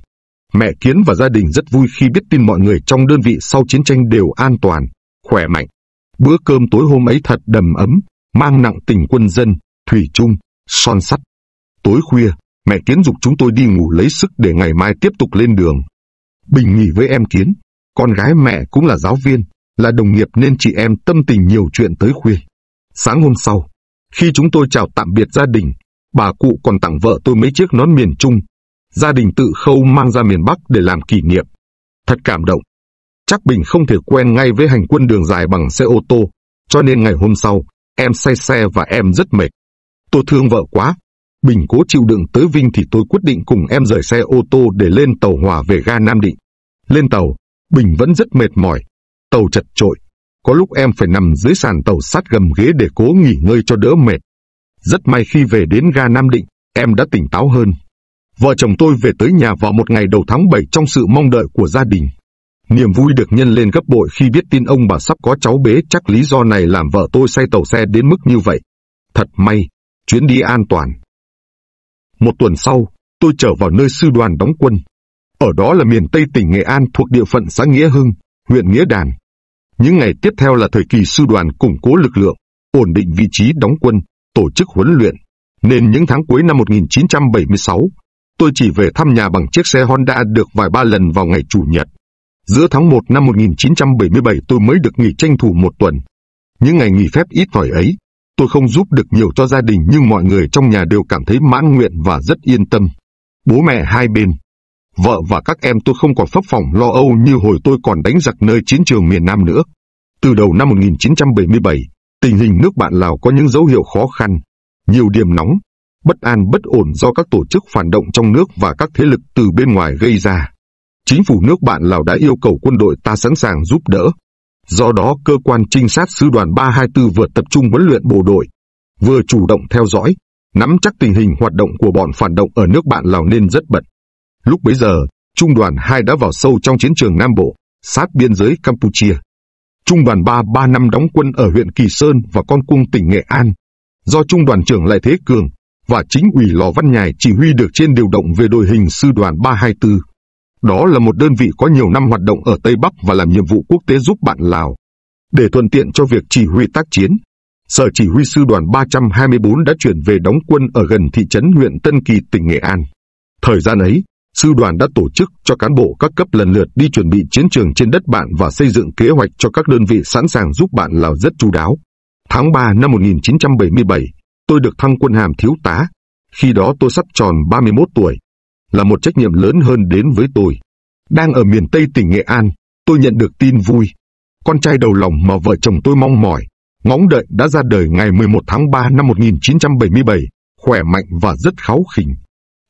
Mẹ Kiến và gia đình rất vui khi biết tin mọi người trong đơn vị sau chiến tranh đều an toàn, khỏe mạnh. Bữa cơm tối hôm ấy thật đầm ấm, mang nặng tình quân dân, thủy chung, son sắt. Tối khuya, mẹ Kiến dục chúng tôi đi ngủ lấy sức để ngày mai tiếp tục lên đường. Bình nghỉ với em Kiến, con gái mẹ cũng là giáo viên, là đồng nghiệp nên chị em tâm tình nhiều chuyện tới khuya. Sáng hôm sau, khi chúng tôi chào tạm biệt gia đình, bà cụ còn tặng vợ tôi mấy chiếc nón miền Trung. Gia đình tự khâu mang ra miền Bắc để làm kỷ niệm. Thật cảm động, chắc Bình không thể quen ngay với hành quân đường dài bằng xe ô tô, cho nên ngày hôm sau, em say xe và em rất mệt. Tôi thương vợ quá. Bình cố chịu đựng tới Vinh thì tôi quyết định cùng em rời xe ô tô để lên tàu hỏa về ga Nam Định. Lên tàu, Bình vẫn rất mệt mỏi. Tàu chật trội. Có lúc em phải nằm dưới sàn tàu sát gầm ghế để cố nghỉ ngơi cho đỡ mệt. Rất may khi về đến ga Nam Định, em đã tỉnh táo hơn. Vợ chồng tôi về tới nhà vào một ngày đầu tháng 7 trong sự mong đợi của gia đình. Niềm vui được nhân lên gấp bội khi biết tin ông bà sắp có cháu bé. chắc lý do này làm vợ tôi say tàu xe đến mức như vậy. Thật may, chuyến đi an toàn. Một tuần sau, tôi trở vào nơi sư đoàn đóng quân. Ở đó là miền Tây tỉnh Nghệ An thuộc địa phận xã Nghĩa Hưng, huyện Nghĩa Đàn. Những ngày tiếp theo là thời kỳ sư đoàn củng cố lực lượng, ổn định vị trí đóng quân, tổ chức huấn luyện. Nên những tháng cuối năm 1976, tôi chỉ về thăm nhà bằng chiếc xe Honda được vài ba lần vào ngày Chủ nhật. Giữa tháng 1 năm 1977 tôi mới được nghỉ tranh thủ một tuần. Những ngày nghỉ phép ít ỏi ấy, tôi không giúp được nhiều cho gia đình nhưng mọi người trong nhà đều cảm thấy mãn nguyện và rất yên tâm. Bố mẹ hai bên, vợ và các em tôi không còn phấp phòng lo âu như hồi tôi còn đánh giặc nơi chiến trường miền Nam nữa. Từ đầu năm 1977, tình hình nước bạn Lào có những dấu hiệu khó khăn, nhiều điểm nóng, bất an bất ổn do các tổ chức phản động trong nước và các thế lực từ bên ngoài gây ra chính phủ nước bạn Lào đã yêu cầu quân đội ta sẵn sàng giúp đỡ. Do đó, cơ quan trinh sát sư đoàn 324 vừa tập trung huấn luyện bộ đội, vừa chủ động theo dõi, nắm chắc tình hình hoạt động của bọn phản động ở nước bạn Lào nên rất bận. Lúc bấy giờ, Trung đoàn 2 đã vào sâu trong chiến trường Nam Bộ, sát biên giới Campuchia. Trung đoàn 3 3 năm đóng quân ở huyện Kỳ Sơn và Con Cung tỉnh Nghệ An. Do Trung đoàn trưởng Lại Thế Cường và chính ủy Lò Văn Nhài chỉ huy được trên điều động về đội hình sư đoàn 324. Đó là một đơn vị có nhiều năm hoạt động ở Tây Bắc và làm nhiệm vụ quốc tế giúp bạn Lào. Để thuận tiện cho việc chỉ huy tác chiến, Sở Chỉ huy Sư đoàn 324 đã chuyển về đóng quân ở gần thị trấn huyện Tân Kỳ, tỉnh Nghệ An. Thời gian ấy, Sư đoàn đã tổ chức cho cán bộ các cấp lần lượt đi chuẩn bị chiến trường trên đất bạn và xây dựng kế hoạch cho các đơn vị sẵn sàng giúp bạn Lào rất chú đáo. Tháng 3 năm 1977, tôi được thăng quân hàm thiếu tá. Khi đó tôi sắp tròn 31 tuổi, là một trách nhiệm lớn hơn đến với tôi. Đang ở miền Tây tỉnh Nghệ An, tôi nhận được tin vui. Con trai đầu lòng mà vợ chồng tôi mong mỏi, ngóng đợi đã ra đời ngày 11 tháng 3 năm 1977, khỏe mạnh và rất kháu khỉnh.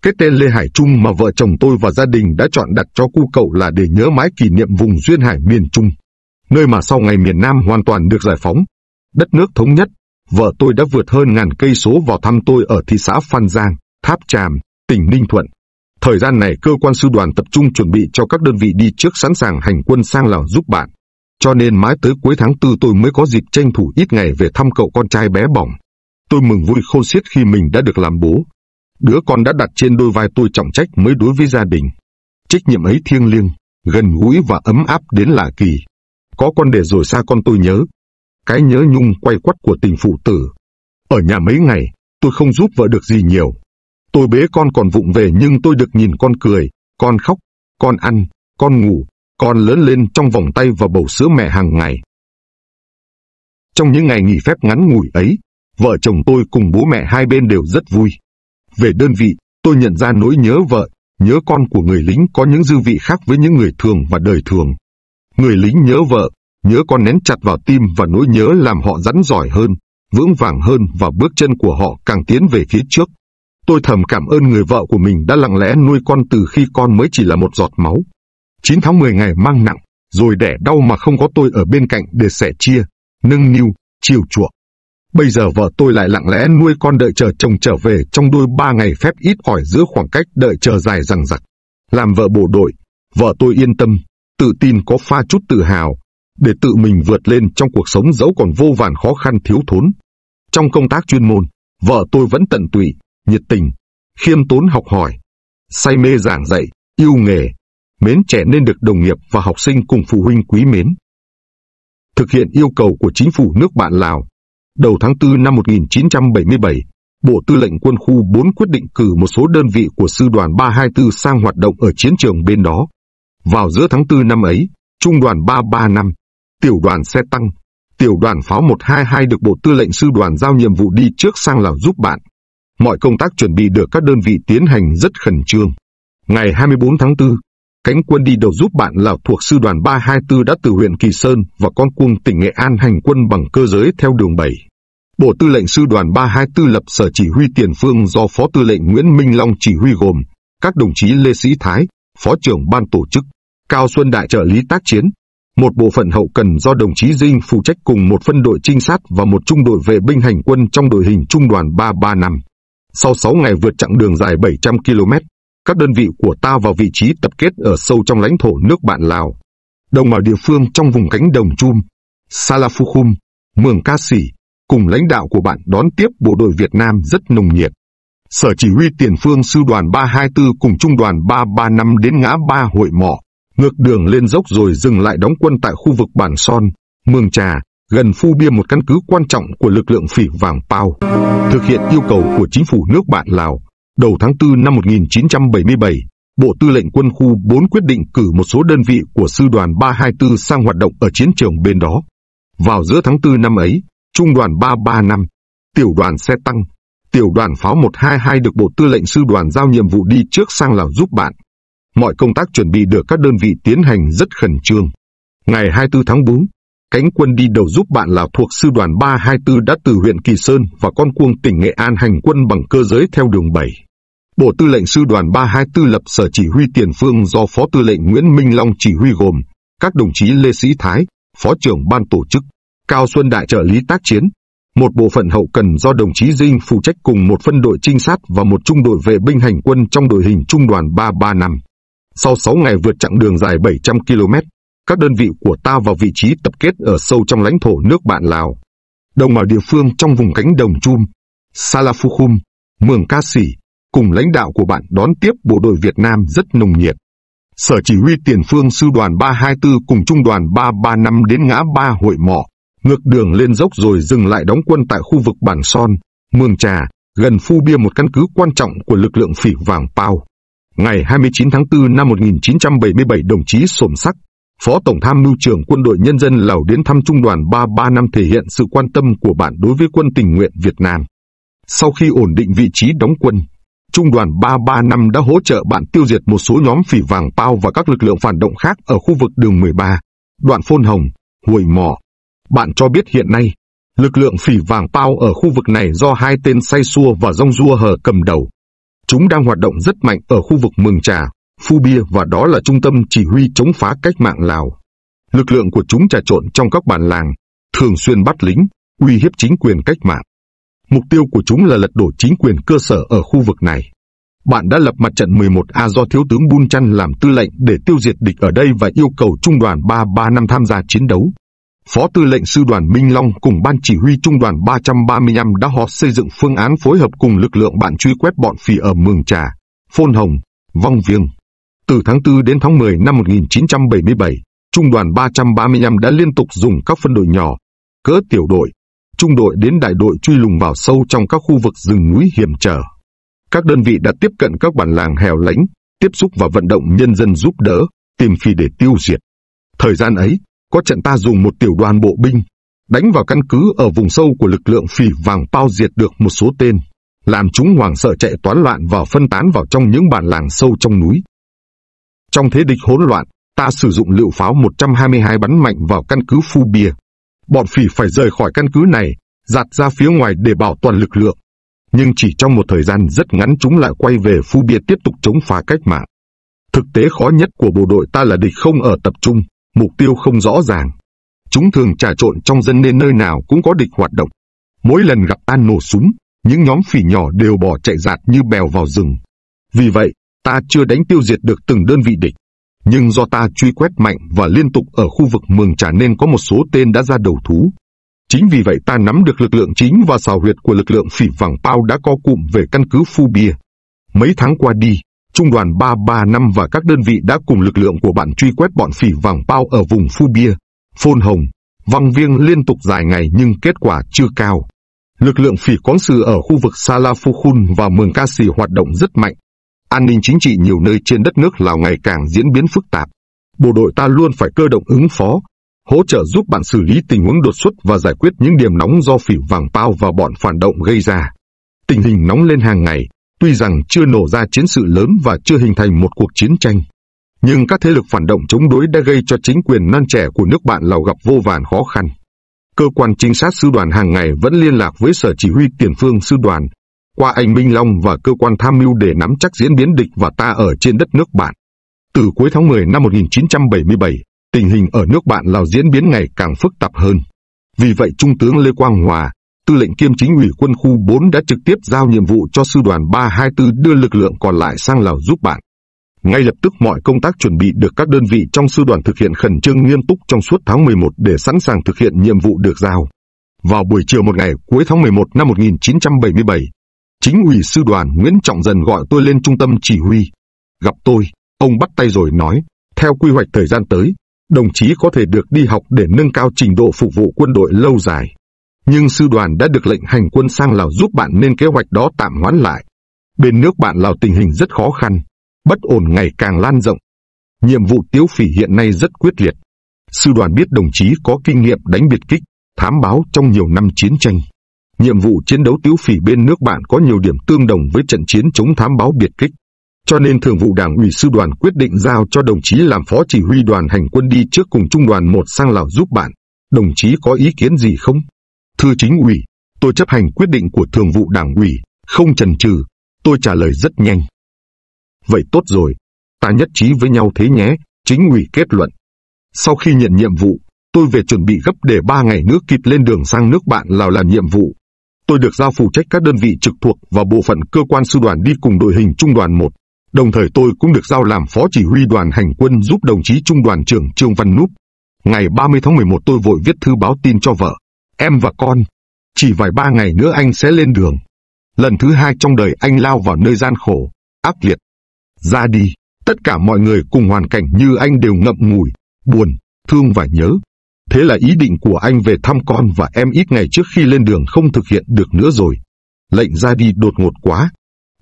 Cái tên Lê Hải Trung mà vợ chồng tôi và gia đình đã chọn đặt cho cu cậu là để nhớ mãi kỷ niệm vùng duyên hải miền Trung, nơi mà sau ngày miền Nam hoàn toàn được giải phóng. Đất nước thống nhất, vợ tôi đã vượt hơn ngàn cây số vào thăm tôi ở thị xã Phan Giang, Tháp Tràm, tỉnh Ninh Thuận. Thời gian này cơ quan sư đoàn tập trung chuẩn bị cho các đơn vị đi trước sẵn sàng hành quân sang Lào giúp bạn. Cho nên mãi tới cuối tháng tư tôi mới có dịp tranh thủ ít ngày về thăm cậu con trai bé bỏng. Tôi mừng vui khôn xiết khi mình đã được làm bố. Đứa con đã đặt trên đôi vai tôi trọng trách mới đối với gia đình. Trách nhiệm ấy thiêng liêng, gần gũi và ấm áp đến lạ kỳ. Có con để rồi xa con tôi nhớ. Cái nhớ nhung quay quắt của tình phụ tử. Ở nhà mấy ngày, tôi không giúp vợ được gì nhiều, Tôi bế con còn vụng về nhưng tôi được nhìn con cười, con khóc, con ăn, con ngủ, con lớn lên trong vòng tay và bầu sữa mẹ hàng ngày. Trong những ngày nghỉ phép ngắn ngủi ấy, vợ chồng tôi cùng bố mẹ hai bên đều rất vui. Về đơn vị, tôi nhận ra nỗi nhớ vợ, nhớ con của người lính có những dư vị khác với những người thường và đời thường. Người lính nhớ vợ, nhớ con nén chặt vào tim và nỗi nhớ làm họ rắn giỏi hơn, vững vàng hơn và bước chân của họ càng tiến về phía trước tôi thầm cảm ơn người vợ của mình đã lặng lẽ nuôi con từ khi con mới chỉ là một giọt máu. 9 tháng 10 ngày mang nặng, rồi đẻ đau mà không có tôi ở bên cạnh để sẻ chia, nâng niu, chiều chuộng. Bây giờ vợ tôi lại lặng lẽ nuôi con đợi chờ chồng trở về trong đôi ba ngày phép ít ỏi giữa khoảng cách đợi chờ dài rằng rặc. Làm vợ bộ đội, vợ tôi yên tâm, tự tin có pha chút tự hào, để tự mình vượt lên trong cuộc sống dẫu còn vô vàn khó khăn thiếu thốn. Trong công tác chuyên môn, vợ tôi vẫn tận tụy, nhiệt tình, khiêm tốn học hỏi, say mê giảng dạy, yêu nghề, mến trẻ nên được đồng nghiệp và học sinh cùng phụ huynh quý mến. Thực hiện yêu cầu của chính phủ nước bạn Lào, đầu tháng 4 năm 1977, Bộ Tư lệnh Quân khu 4 quyết định cử một số đơn vị của Sư đoàn 324 sang hoạt động ở chiến trường bên đó. Vào giữa tháng 4 năm ấy, Trung đoàn 335, Tiểu đoàn xe tăng, Tiểu đoàn pháo 122 được Bộ Tư lệnh Sư đoàn giao nhiệm vụ đi trước sang Lào giúp bạn mọi công tác chuẩn bị được các đơn vị tiến hành rất khẩn trương. Ngày 24 tháng 4, cánh quân đi đầu giúp bạn Lào thuộc sư đoàn 324 đã từ huyện Kỳ Sơn và con cuông tỉnh Nghệ An hành quân bằng cơ giới theo đường 7. Bộ Tư lệnh Sư đoàn 324 lập sở chỉ huy tiền phương do Phó Tư lệnh Nguyễn Minh Long chỉ huy gồm các đồng chí Lê Sĩ Thái, Phó trưởng Ban tổ chức, Cao Xuân Đại trợ lý tác chiến, một bộ phận hậu cần do đồng chí Dinh phụ trách cùng một phân đội trinh sát và một trung đội vệ binh hành quân trong đội hình trung đoàn 335. Sau 6 ngày vượt chặng đường dài 700 km, các đơn vị của ta vào vị trí tập kết ở sâu trong lãnh thổ nước bạn Lào. Đồng bào địa phương trong vùng cánh đồng Chum, Salafukhum, Mường Ca Sỉ, cùng lãnh đạo của bạn đón tiếp bộ đội Việt Nam rất nồng nhiệt. Sở chỉ huy tiền phương sư đoàn 324 cùng trung đoàn 335 đến ngã ba hội mỏ, ngược đường lên dốc rồi dừng lại đóng quân tại khu vực Bản Son, Mường Trà, gần phu bia một căn cứ quan trọng của lực lượng phỉ vàng Pao, thực hiện yêu cầu của chính phủ nước bạn Lào. Đầu tháng 4 năm 1977, Bộ Tư lệnh Quân khu 4 quyết định cử một số đơn vị của Sư đoàn 324 sang hoạt động ở chiến trường bên đó. Vào giữa tháng 4 năm ấy, Trung đoàn 335, Tiểu đoàn xe tăng, Tiểu đoàn pháo 122 được Bộ Tư lệnh Sư đoàn giao nhiệm vụ đi trước sang Lào giúp bạn. Mọi công tác chuẩn bị được các đơn vị tiến hành rất khẩn trương. Ngày 24 tháng 4, Cánh quân đi đầu giúp bạn là thuộc sư đoàn 324 đã từ huyện Kỳ Sơn và con cuông tỉnh Nghệ An hành quân bằng cơ giới theo đường 7. Bộ Tư lệnh Sư đoàn 324 lập sở chỉ huy tiền phương do Phó Tư lệnh Nguyễn Minh Long chỉ huy gồm các đồng chí Lê Sĩ Thái, Phó trưởng Ban tổ chức, Cao Xuân Đại trợ lý tác chiến, một bộ phận hậu cần do đồng chí Dinh phụ trách cùng một phân đội trinh sát và một trung đội vệ binh hành quân trong đội hình trung đoàn 335. Sau 6 ngày vượt chặng đường dài 700 km, các đơn vị của ta vào vị trí tập kết ở sâu trong lãnh thổ nước bạn Lào. Đồng ở địa phương trong vùng cánh đồng Chum, Salafukhum, Mường Ca Sỉ, cùng lãnh đạo của bạn đón tiếp bộ đội Việt Nam rất nồng nhiệt. Sở chỉ huy tiền phương sư đoàn 324 cùng trung đoàn 335 đến ngã ba hội mỏ, ngược đường lên dốc rồi dừng lại đóng quân tại khu vực Bản Son, Mường Trà, gần Phu Bia một căn cứ quan trọng của lực lượng phỉ vàng Pao. Ngày 29 tháng 4 năm 1977 đồng chí Sổm Sắc, Phó Tổng tham mưu trưởng quân đội nhân dân Lào đến thăm Trung đoàn 33 năm thể hiện sự quan tâm của bạn đối với quân tình nguyện Việt Nam. Sau khi ổn định vị trí đóng quân, Trung đoàn 33 năm đã hỗ trợ bạn tiêu diệt một số nhóm phỉ vàng Pao và các lực lượng phản động khác ở khu vực đường 13, đoạn Phôn Hồng, Hồi Mỏ. Bạn cho biết hiện nay, lực lượng phỉ vàng Pao ở khu vực này do hai tên Say Xua và Rong Dua Hờ cầm đầu. Chúng đang hoạt động rất mạnh ở khu vực Mường Trà, Phu Bia và đó là trung tâm chỉ huy chống phá cách mạng Lào. Lực lượng của chúng trà trộn trong các bản làng, thường xuyên bắt lính, uy hiếp chính quyền cách mạng. Mục tiêu của chúng là lật đổ chính quyền cơ sở ở khu vực này. Bạn đã lập mặt trận 11A do Thiếu tướng Bun Chan làm tư lệnh để tiêu diệt địch ở đây và yêu cầu Trung đoàn 335 tham gia chiến đấu. Phó tư lệnh sư đoàn Minh Long cùng ban chỉ huy trung đoàn 335 đã họp xây dựng phương án phối hợp cùng lực lượng bạn truy quét bọn phỉ ở Mường Trà, Phôn Hồng, Vong Viêng. Từ tháng 4 đến tháng 10 năm 1977, Trung đoàn 335 đã liên tục dùng các phân đội nhỏ, cỡ tiểu đội, trung đội đến đại đội truy lùng vào sâu trong các khu vực rừng núi hiểm trở. Các đơn vị đã tiếp cận các bản làng hẻo lánh, tiếp xúc và vận động nhân dân giúp đỡ, tìm phi để tiêu diệt. Thời gian ấy, có trận ta dùng một tiểu đoàn bộ binh, đánh vào căn cứ ở vùng sâu của lực lượng phỉ vàng bao diệt được một số tên, làm chúng hoảng sợ chạy toán loạn và phân tán vào trong những bản làng sâu trong núi. Trong thế địch hỗn loạn, ta sử dụng liệu pháo 122 bắn mạnh vào căn cứ Phu Bia. Bọn phỉ phải rời khỏi căn cứ này, giạt ra phía ngoài để bảo toàn lực lượng. Nhưng chỉ trong một thời gian rất ngắn chúng lại quay về Phu Bia tiếp tục chống phá cách mạng. Thực tế khó nhất của bộ đội ta là địch không ở tập trung, mục tiêu không rõ ràng. Chúng thường trà trộn trong dân nên nơi nào cũng có địch hoạt động. Mỗi lần gặp an nổ súng, những nhóm phỉ nhỏ đều bỏ chạy giạt như bèo vào rừng. Vì vậy, Ta chưa đánh tiêu diệt được từng đơn vị địch, nhưng do ta truy quét mạnh và liên tục ở khu vực mường trả nên có một số tên đã ra đầu thú. Chính vì vậy ta nắm được lực lượng chính và xào huyệt của lực lượng phỉ vàng pao đã có cụm về căn cứ Phu Bia. Mấy tháng qua đi, Trung đoàn 335 và các đơn vị đã cùng lực lượng của bạn truy quét bọn phỉ vàng pao ở vùng Phu Bia, Phôn Hồng, Văng Viêng liên tục dài ngày nhưng kết quả chưa cao. Lực lượng phỉ quán sư ở khu vực phu khun và Mường Ca Sì hoạt động rất mạnh, An ninh chính trị nhiều nơi trên đất nước Lào ngày càng diễn biến phức tạp. Bộ đội ta luôn phải cơ động ứng phó, hỗ trợ giúp bạn xử lý tình huống đột xuất và giải quyết những điểm nóng do phỉ vàng bao và bọn phản động gây ra. Tình hình nóng lên hàng ngày, tuy rằng chưa nổ ra chiến sự lớn và chưa hình thành một cuộc chiến tranh. Nhưng các thế lực phản động chống đối đã gây cho chính quyền non trẻ của nước bạn Lào gặp vô vàn khó khăn. Cơ quan trinh sát sư đoàn hàng ngày vẫn liên lạc với sở chỉ huy tiền phương sư đoàn, qua anh Minh Long và cơ quan tham mưu để nắm chắc diễn biến địch và ta ở trên đất nước bạn. Từ cuối tháng 10 năm 1977, tình hình ở nước bạn Lào diễn biến ngày càng phức tạp hơn. Vì vậy Trung tướng Lê Quang Hòa, tư lệnh kiêm chính ủy quân khu 4 đã trực tiếp giao nhiệm vụ cho sư đoàn 324 đưa lực lượng còn lại sang Lào giúp bạn. Ngay lập tức mọi công tác chuẩn bị được các đơn vị trong sư đoàn thực hiện khẩn trương nghiêm túc trong suốt tháng 11 để sẵn sàng thực hiện nhiệm vụ được giao. Vào buổi chiều một ngày cuối tháng 11 năm 1977, Chính ủy sư đoàn Nguyễn Trọng Dần gọi tôi lên trung tâm chỉ huy. Gặp tôi, ông bắt tay rồi nói, theo quy hoạch thời gian tới, đồng chí có thể được đi học để nâng cao trình độ phục vụ quân đội lâu dài. Nhưng sư đoàn đã được lệnh hành quân sang Lào giúp bạn nên kế hoạch đó tạm hoãn lại. Bên nước bạn Lào tình hình rất khó khăn, bất ổn ngày càng lan rộng. Nhiệm vụ tiếu phỉ hiện nay rất quyết liệt. Sư đoàn biết đồng chí có kinh nghiệm đánh biệt kích, thám báo trong nhiều năm chiến tranh. Nhiệm vụ chiến đấu tiếu phỉ bên nước bạn có nhiều điểm tương đồng với trận chiến chống thám báo biệt kích. Cho nên thường vụ đảng ủy sư đoàn quyết định giao cho đồng chí làm phó chỉ huy đoàn hành quân đi trước cùng trung đoàn một sang Lào giúp bạn. Đồng chí có ý kiến gì không? Thưa chính ủy, tôi chấp hành quyết định của thường vụ đảng ủy, không chần chừ. Tôi trả lời rất nhanh. Vậy tốt rồi, ta nhất trí với nhau thế nhé, chính ủy kết luận. Sau khi nhận nhiệm vụ, tôi về chuẩn bị gấp để ba ngày nữa kịp lên đường sang nước bạn Lào làm nhiệm vụ tôi được giao phụ trách các đơn vị trực thuộc và bộ phận cơ quan sư đoàn đi cùng đội hình trung đoàn 1. Đồng thời tôi cũng được giao làm phó chỉ huy đoàn hành quân giúp đồng chí trung đoàn trưởng Trương Văn Núp. Ngày 30 tháng 11 tôi vội viết thư báo tin cho vợ, em và con. Chỉ vài ba ngày nữa anh sẽ lên đường. Lần thứ hai trong đời anh lao vào nơi gian khổ, ác liệt. Ra đi, tất cả mọi người cùng hoàn cảnh như anh đều ngậm ngùi, buồn, thương và nhớ. Thế là ý định của anh về thăm con và em ít ngày trước khi lên đường không thực hiện được nữa rồi. Lệnh ra đi đột ngột quá.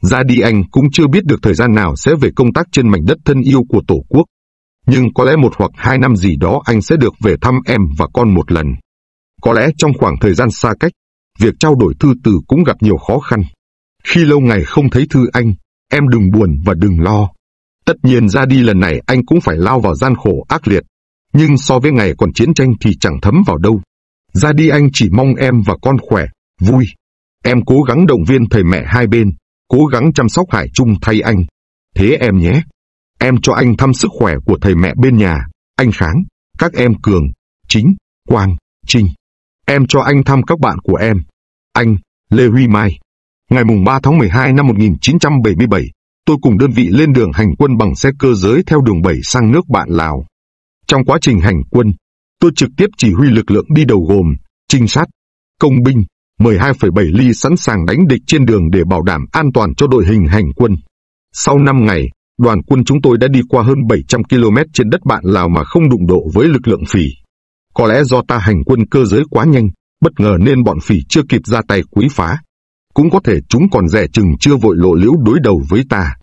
Ra đi anh cũng chưa biết được thời gian nào sẽ về công tác trên mảnh đất thân yêu của Tổ quốc. Nhưng có lẽ một hoặc hai năm gì đó anh sẽ được về thăm em và con một lần. Có lẽ trong khoảng thời gian xa cách, việc trao đổi thư từ cũng gặp nhiều khó khăn. Khi lâu ngày không thấy thư anh, em đừng buồn và đừng lo. Tất nhiên ra đi lần này anh cũng phải lao vào gian khổ ác liệt, nhưng so với ngày còn chiến tranh thì chẳng thấm vào đâu. Ra đi anh chỉ mong em và con khỏe, vui. Em cố gắng động viên thầy mẹ hai bên, cố gắng chăm sóc Hải Trung thay anh. Thế em nhé. Em cho anh thăm sức khỏe của thầy mẹ bên nhà, anh Kháng, các em Cường, Chính, Quang, Trinh. Em cho anh thăm các bạn của em, anh, Lê Huy Mai. Ngày mùng 3 tháng 12 năm 1977, tôi cùng đơn vị lên đường hành quân bằng xe cơ giới theo đường 7 sang nước bạn Lào. Trong quá trình hành quân, tôi trực tiếp chỉ huy lực lượng đi đầu gồm trinh sát, công binh, 12,7 ly sẵn sàng đánh địch trên đường để bảo đảm an toàn cho đội hình hành quân. Sau 5 ngày, đoàn quân chúng tôi đã đi qua hơn 700 km trên đất bạn Lào mà không đụng độ với lực lượng phỉ. Có lẽ do ta hành quân cơ giới quá nhanh, bất ngờ nên bọn phỉ chưa kịp ra tay quấy phá. Cũng có thể chúng còn rẻ chừng chưa vội lộ liễu đối đầu với ta.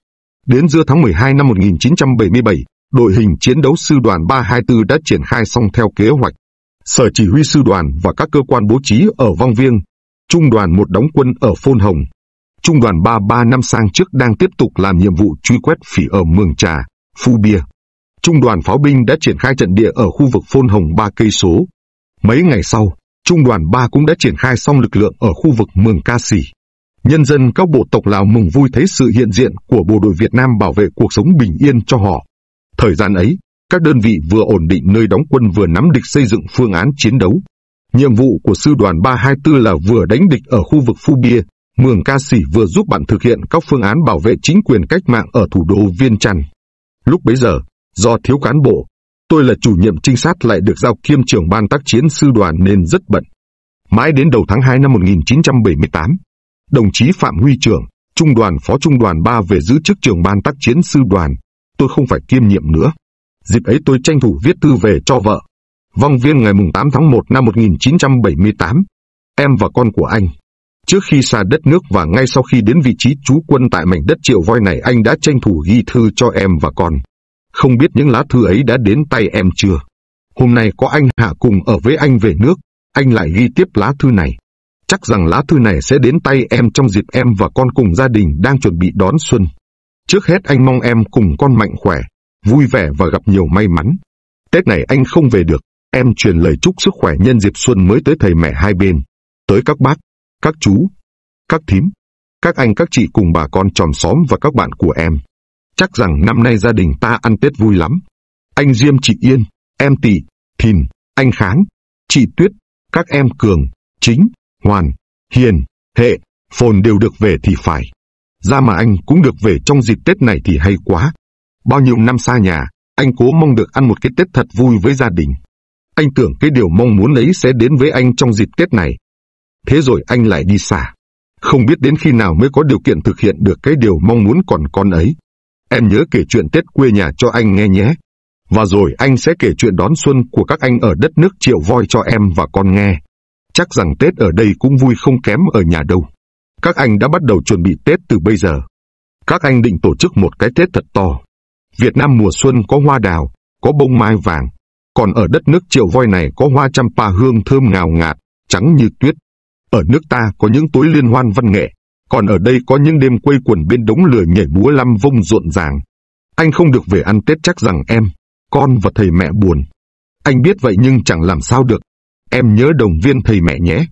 Đến giữa tháng 12 năm 1977, đội hình chiến đấu sư đoàn 324 đã triển khai xong theo kế hoạch. Sở chỉ huy sư đoàn và các cơ quan bố trí ở Vong Viêng, trung đoàn một đóng quân ở Phôn Hồng, trung đoàn 335 sang trước đang tiếp tục làm nhiệm vụ truy quét phỉ ở Mường Trà, Phu Bia. Trung đoàn pháo binh đã triển khai trận địa ở khu vực Phôn Hồng 3 cây số. Mấy ngày sau, trung đoàn 3 cũng đã triển khai xong lực lượng ở khu vực Mường Ca sì Nhân dân các bộ tộc Lào mừng vui thấy sự hiện diện của bộ đội Việt Nam bảo vệ cuộc sống bình yên cho họ. Thời gian ấy, các đơn vị vừa ổn định nơi đóng quân vừa nắm địch xây dựng phương án chiến đấu. Nhiệm vụ của sư đoàn 324 là vừa đánh địch ở khu vực Phu Bia, Mường Ca Sỉ vừa giúp bạn thực hiện các phương án bảo vệ chính quyền cách mạng ở thủ đô Viên Trăn. Lúc bấy giờ, do thiếu cán bộ, tôi là chủ nhiệm trinh sát lại được giao kiêm trưởng ban tác chiến sư đoàn nên rất bận. Mãi đến đầu tháng 2 năm 1978, đồng chí Phạm Huy Trưởng, trung đoàn phó trung đoàn 3 về giữ chức trưởng ban tác chiến sư đoàn, tôi không phải kiêm nhiệm nữa. Dịp ấy tôi tranh thủ viết thư về cho vợ. Vong viên ngày 8 tháng 1 năm 1978, em và con của anh. Trước khi xa đất nước và ngay sau khi đến vị trí trú quân tại mảnh đất triệu voi này anh đã tranh thủ ghi thư cho em và con. Không biết những lá thư ấy đã đến tay em chưa? Hôm nay có anh Hạ cùng ở với anh về nước, anh lại ghi tiếp lá thư này. Chắc rằng lá thư này sẽ đến tay em trong dịp em và con cùng gia đình đang chuẩn bị đón xuân. Trước hết anh mong em cùng con mạnh khỏe, vui vẻ và gặp nhiều may mắn. Tết này anh không về được, em truyền lời chúc sức khỏe nhân dịp xuân mới tới thầy mẹ hai bên, tới các bác, các chú, các thím, các anh các chị cùng bà con tròn xóm và các bạn của em. Chắc rằng năm nay gia đình ta ăn Tết vui lắm. Anh Diêm chị Yên, em Tị, Thìn, anh Kháng, chị Tuyết, các em Cường, Chính, Hoàn, Hiền, Hệ, Phồn đều được về thì phải. Ra mà anh cũng được về trong dịp Tết này thì hay quá. Bao nhiêu năm xa nhà, anh cố mong được ăn một cái Tết thật vui với gia đình. Anh tưởng cái điều mong muốn ấy sẽ đến với anh trong dịp Tết này. Thế rồi anh lại đi xa. Không biết đến khi nào mới có điều kiện thực hiện được cái điều mong muốn còn con ấy. Em nhớ kể chuyện Tết quê nhà cho anh nghe nhé. Và rồi anh sẽ kể chuyện đón xuân của các anh ở đất nước triệu voi cho em và con nghe. Chắc rằng Tết ở đây cũng vui không kém ở nhà đâu. Các anh đã bắt đầu chuẩn bị Tết từ bây giờ. Các anh định tổ chức một cái Tết thật to. Việt Nam mùa xuân có hoa đào, có bông mai vàng, còn ở đất nước triệu voi này có hoa pa hương thơm ngào ngạt, trắng như tuyết. Ở nước ta có những tối liên hoan văn nghệ, còn ở đây có những đêm quây quần bên đống lửa nhảy múa lăm vông rộn ràng. Anh không được về ăn Tết chắc rằng em, con và thầy mẹ buồn. Anh biết vậy nhưng chẳng làm sao được. Em nhớ đồng viên thầy mẹ nhé.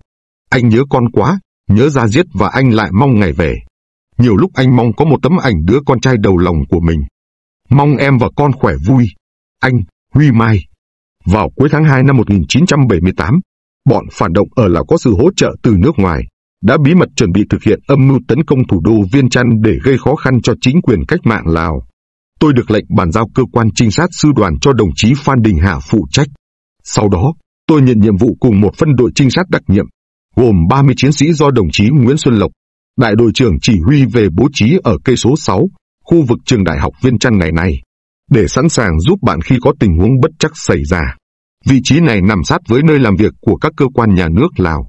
Anh nhớ con quá. Nhớ ra giết và anh lại mong ngày về. Nhiều lúc anh mong có một tấm ảnh đứa con trai đầu lòng của mình. Mong em và con khỏe vui. Anh, Huy Mai. Vào cuối tháng 2 năm 1978, bọn phản động ở Lào có sự hỗ trợ từ nước ngoài, đã bí mật chuẩn bị thực hiện âm mưu tấn công thủ đô Viên Chăn để gây khó khăn cho chính quyền cách mạng Lào. Tôi được lệnh bàn giao cơ quan trinh sát sư đoàn cho đồng chí Phan Đình Hạ phụ trách. Sau đó, tôi nhận nhiệm vụ cùng một phân đội trinh sát đặc nhiệm gồm 30 chiến sĩ do đồng chí Nguyễn Xuân Lộc, đại đội trưởng chỉ huy về bố trí ở cây số 6, khu vực trường đại học Viên Trăn ngày nay, để sẵn sàng giúp bạn khi có tình huống bất chắc xảy ra. Vị trí này nằm sát với nơi làm việc của các cơ quan nhà nước Lào.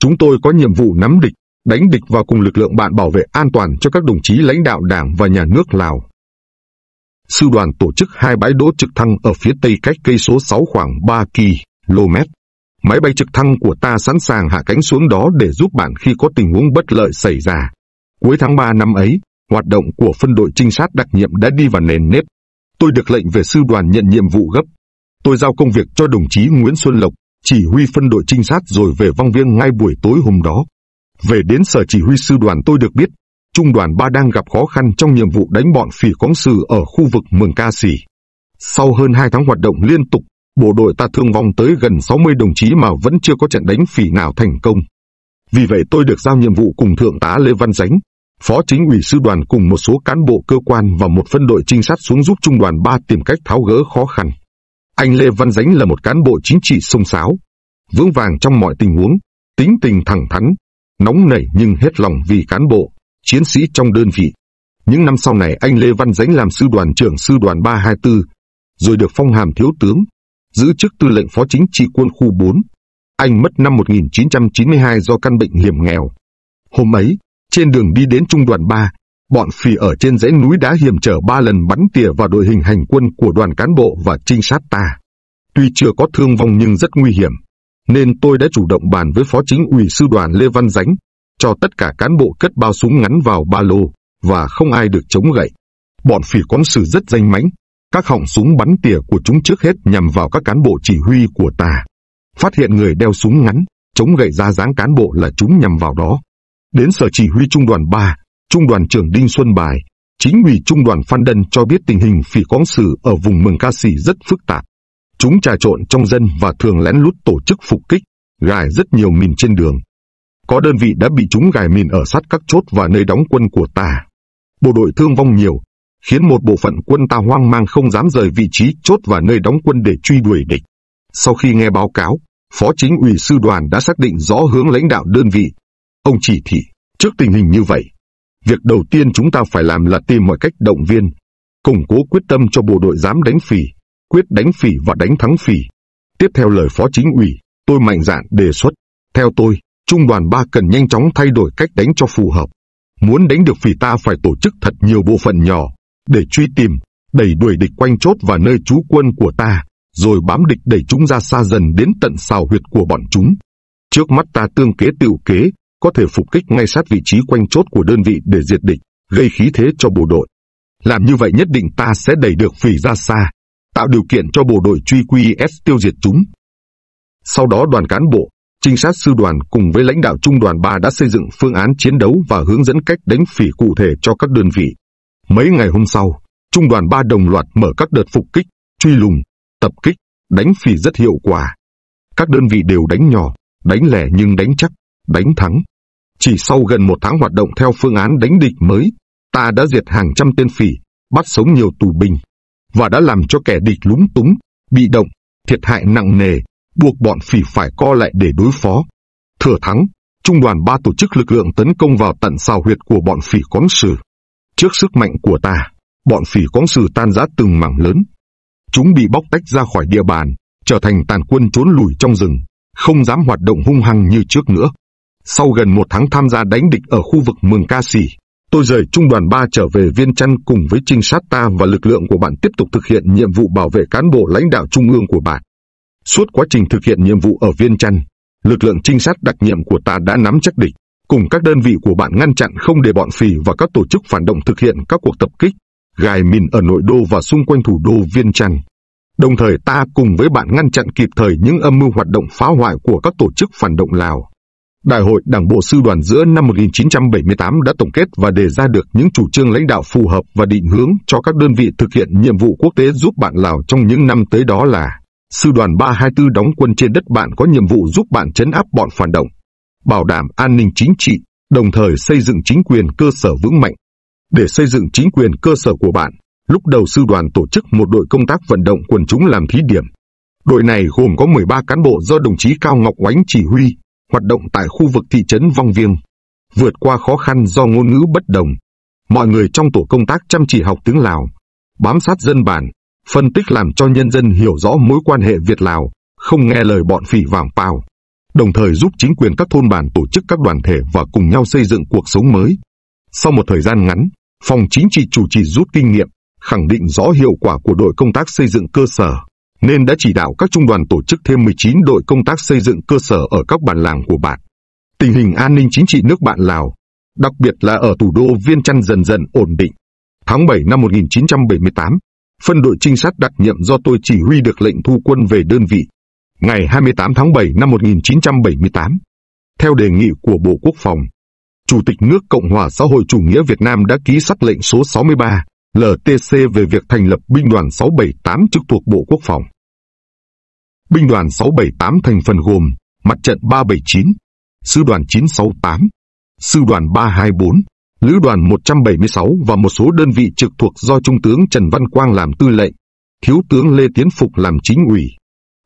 Chúng tôi có nhiệm vụ nắm địch, đánh địch và cùng lực lượng bạn bảo vệ an toàn cho các đồng chí lãnh đạo đảng và nhà nước Lào. Sư đoàn tổ chức hai bãi đỗ trực thăng ở phía tây cách cây số 6 khoảng 3 km. Máy bay trực thăng của ta sẵn sàng hạ cánh xuống đó để giúp bạn khi có tình huống bất lợi xảy ra. Cuối tháng 3 năm ấy, hoạt động của phân đội trinh sát đặc nhiệm đã đi vào nền nếp. Tôi được lệnh về sư đoàn nhận nhiệm vụ gấp. Tôi giao công việc cho đồng chí Nguyễn Xuân Lộc, chỉ huy phân đội trinh sát rồi về vong viên ngay buổi tối hôm đó. Về đến sở chỉ huy sư đoàn tôi được biết, trung đoàn 3 đang gặp khó khăn trong nhiệm vụ đánh bọn phỉ cóng sư ở khu vực Mường Ca Sì. Sau hơn 2 tháng hoạt động liên tục, Bộ đội ta thương vong tới gần 60 đồng chí mà vẫn chưa có trận đánh phỉ nào thành công. Vì vậy tôi được giao nhiệm vụ cùng Thượng tá Lê Văn Dánh, Phó chính ủy sư đoàn cùng một số cán bộ cơ quan và một phân đội trinh sát xuống giúp trung đoàn 3 tìm cách tháo gỡ khó khăn. Anh Lê Văn Dánh là một cán bộ chính trị sông sáo, vững vàng trong mọi tình huống, tính tình thẳng thắn, nóng nảy nhưng hết lòng vì cán bộ, chiến sĩ trong đơn vị. Những năm sau này anh Lê Văn Dánh làm sư đoàn trưởng sư đoàn 324, rồi được phong hàm thiếu tướng, giữ chức tư lệnh phó chính trị quân khu 4. Anh mất năm 1992 do căn bệnh hiểm nghèo. Hôm ấy, trên đường đi đến trung đoàn 3, bọn phì ở trên dãy núi đá hiểm trở ba lần bắn tỉa vào đội hình hành quân của đoàn cán bộ và trinh sát ta. Tuy chưa có thương vong nhưng rất nguy hiểm, nên tôi đã chủ động bàn với phó chính ủy sư đoàn Lê Văn Dánh, cho tất cả cán bộ cất bao súng ngắn vào ba lô, và không ai được chống gậy. Bọn phỉ quân sử rất danh mãnh, các họng súng bắn tỉa của chúng trước hết nhằm vào các cán bộ chỉ huy của ta. Phát hiện người đeo súng ngắn, chống gậy ra dáng cán bộ là chúng nhằm vào đó. Đến sở chỉ huy trung đoàn 3, trung đoàn trưởng Đinh Xuân Bài, chính ủy trung đoàn Phan Đân cho biết tình hình phỉ quáng sử ở vùng Mường Ca Sì rất phức tạp. Chúng trà trộn trong dân và thường lén lút tổ chức phục kích, gài rất nhiều mìn trên đường. Có đơn vị đã bị chúng gài mìn ở sát các chốt và nơi đóng quân của ta. Bộ đội thương vong nhiều, khiến một bộ phận quân ta hoang mang không dám rời vị trí chốt và nơi đóng quân để truy đuổi địch. Sau khi nghe báo cáo, Phó Chính ủy Sư đoàn đã xác định rõ hướng lãnh đạo đơn vị. Ông chỉ thị, trước tình hình như vậy, việc đầu tiên chúng ta phải làm là tìm mọi cách động viên, củng cố quyết tâm cho bộ đội dám đánh phỉ, quyết đánh phỉ và đánh thắng phỉ. Tiếp theo lời Phó Chính ủy, tôi mạnh dạn đề xuất, theo tôi, Trung đoàn 3 cần nhanh chóng thay đổi cách đánh cho phù hợp. Muốn đánh được phỉ ta phải tổ chức thật nhiều bộ phận nhỏ, để truy tìm, đẩy đuổi địch quanh chốt và nơi trú quân của ta, rồi bám địch đẩy chúng ra xa dần đến tận sào huyệt của bọn chúng. Trước mắt ta tương kế tựu kế, có thể phục kích ngay sát vị trí quanh chốt của đơn vị để diệt địch, gây khí thế cho bộ đội. Làm như vậy nhất định ta sẽ đẩy được phỉ ra xa, tạo điều kiện cho bộ đội truy s tiêu diệt chúng. Sau đó đoàn cán bộ, trinh sát sư đoàn cùng với lãnh đạo trung đoàn 3 đã xây dựng phương án chiến đấu và hướng dẫn cách đánh phỉ cụ thể cho các đơn vị. Mấy ngày hôm sau, trung đoàn 3 đồng loạt mở các đợt phục kích, truy lùng, tập kích, đánh phỉ rất hiệu quả. Các đơn vị đều đánh nhỏ, đánh lẻ nhưng đánh chắc, đánh thắng. Chỉ sau gần một tháng hoạt động theo phương án đánh địch mới, ta đã diệt hàng trăm tên phỉ, bắt sống nhiều tù binh, và đã làm cho kẻ địch lúng túng, bị động, thiệt hại nặng nề, buộc bọn phỉ phải co lại để đối phó. Thừa thắng, trung đoàn 3 tổ chức lực lượng tấn công vào tận xào huyệt của bọn phỉ quán sử. Trước sức mạnh của ta, bọn phỉ quáng sử tan rã từng mảng lớn. Chúng bị bóc tách ra khỏi địa bàn, trở thành tàn quân trốn lùi trong rừng, không dám hoạt động hung hăng như trước nữa. Sau gần một tháng tham gia đánh địch ở khu vực Mường Ca Sì, tôi rời trung đoàn 3 trở về Viên Chăn cùng với trinh sát ta và lực lượng của bạn tiếp tục thực hiện nhiệm vụ bảo vệ cán bộ lãnh đạo trung ương của bạn. Suốt quá trình thực hiện nhiệm vụ ở Viên Chăn, lực lượng trinh sát đặc nhiệm của ta đã nắm chắc địch, cùng các đơn vị của bạn ngăn chặn không để bọn phỉ và các tổ chức phản động thực hiện các cuộc tập kích, gài mìn ở nội đô và xung quanh thủ đô Viên Chăn. Đồng thời ta cùng với bạn ngăn chặn kịp thời những âm mưu hoạt động phá hoại của các tổ chức phản động Lào. Đại hội Đảng Bộ Sư đoàn giữa năm 1978 đã tổng kết và đề ra được những chủ trương lãnh đạo phù hợp và định hướng cho các đơn vị thực hiện nhiệm vụ quốc tế giúp bạn Lào trong những năm tới đó là Sư đoàn 324 đóng quân trên đất bạn có nhiệm vụ giúp bạn chấn áp bọn phản động, bảo đảm an ninh chính trị, đồng thời xây dựng chính quyền cơ sở vững mạnh. Để xây dựng chính quyền cơ sở của bạn, lúc đầu sư đoàn tổ chức một đội công tác vận động quần chúng làm thí điểm. Đội này gồm có 13 cán bộ do đồng chí Cao Ngọc Oánh chỉ huy, hoạt động tại khu vực thị trấn Vong Viêng. Vượt qua khó khăn do ngôn ngữ bất đồng, mọi người trong tổ công tác chăm chỉ học tiếng Lào, bám sát dân bản, phân tích làm cho nhân dân hiểu rõ mối quan hệ Việt-Lào, không nghe lời bọn phỉ vàng pào đồng thời giúp chính quyền các thôn bản tổ chức các đoàn thể và cùng nhau xây dựng cuộc sống mới. Sau một thời gian ngắn, Phòng Chính trị chủ trì rút kinh nghiệm, khẳng định rõ hiệu quả của đội công tác xây dựng cơ sở, nên đã chỉ đạo các trung đoàn tổ chức thêm 19 đội công tác xây dựng cơ sở ở các bản làng của bạn. Tình hình an ninh chính trị nước bạn Lào, đặc biệt là ở thủ đô Viên Chăn dần dần ổn định. Tháng 7 năm 1978, phân đội trinh sát đặc nhiệm do tôi chỉ huy được lệnh thu quân về đơn vị, ngày 28 tháng 7 năm 1978, theo đề nghị của Bộ Quốc phòng, Chủ tịch nước Cộng hòa xã hội chủ nghĩa Việt Nam đã ký sắc lệnh số 63 LTC về việc thành lập binh đoàn 678 trực thuộc Bộ Quốc phòng. Binh đoàn 678 thành phần gồm mặt trận 379, sư đoàn 968, sư đoàn 324, lữ đoàn 176 và một số đơn vị trực thuộc do Trung tướng Trần Văn Quang làm tư lệnh, Thiếu tướng Lê Tiến Phục làm chính ủy,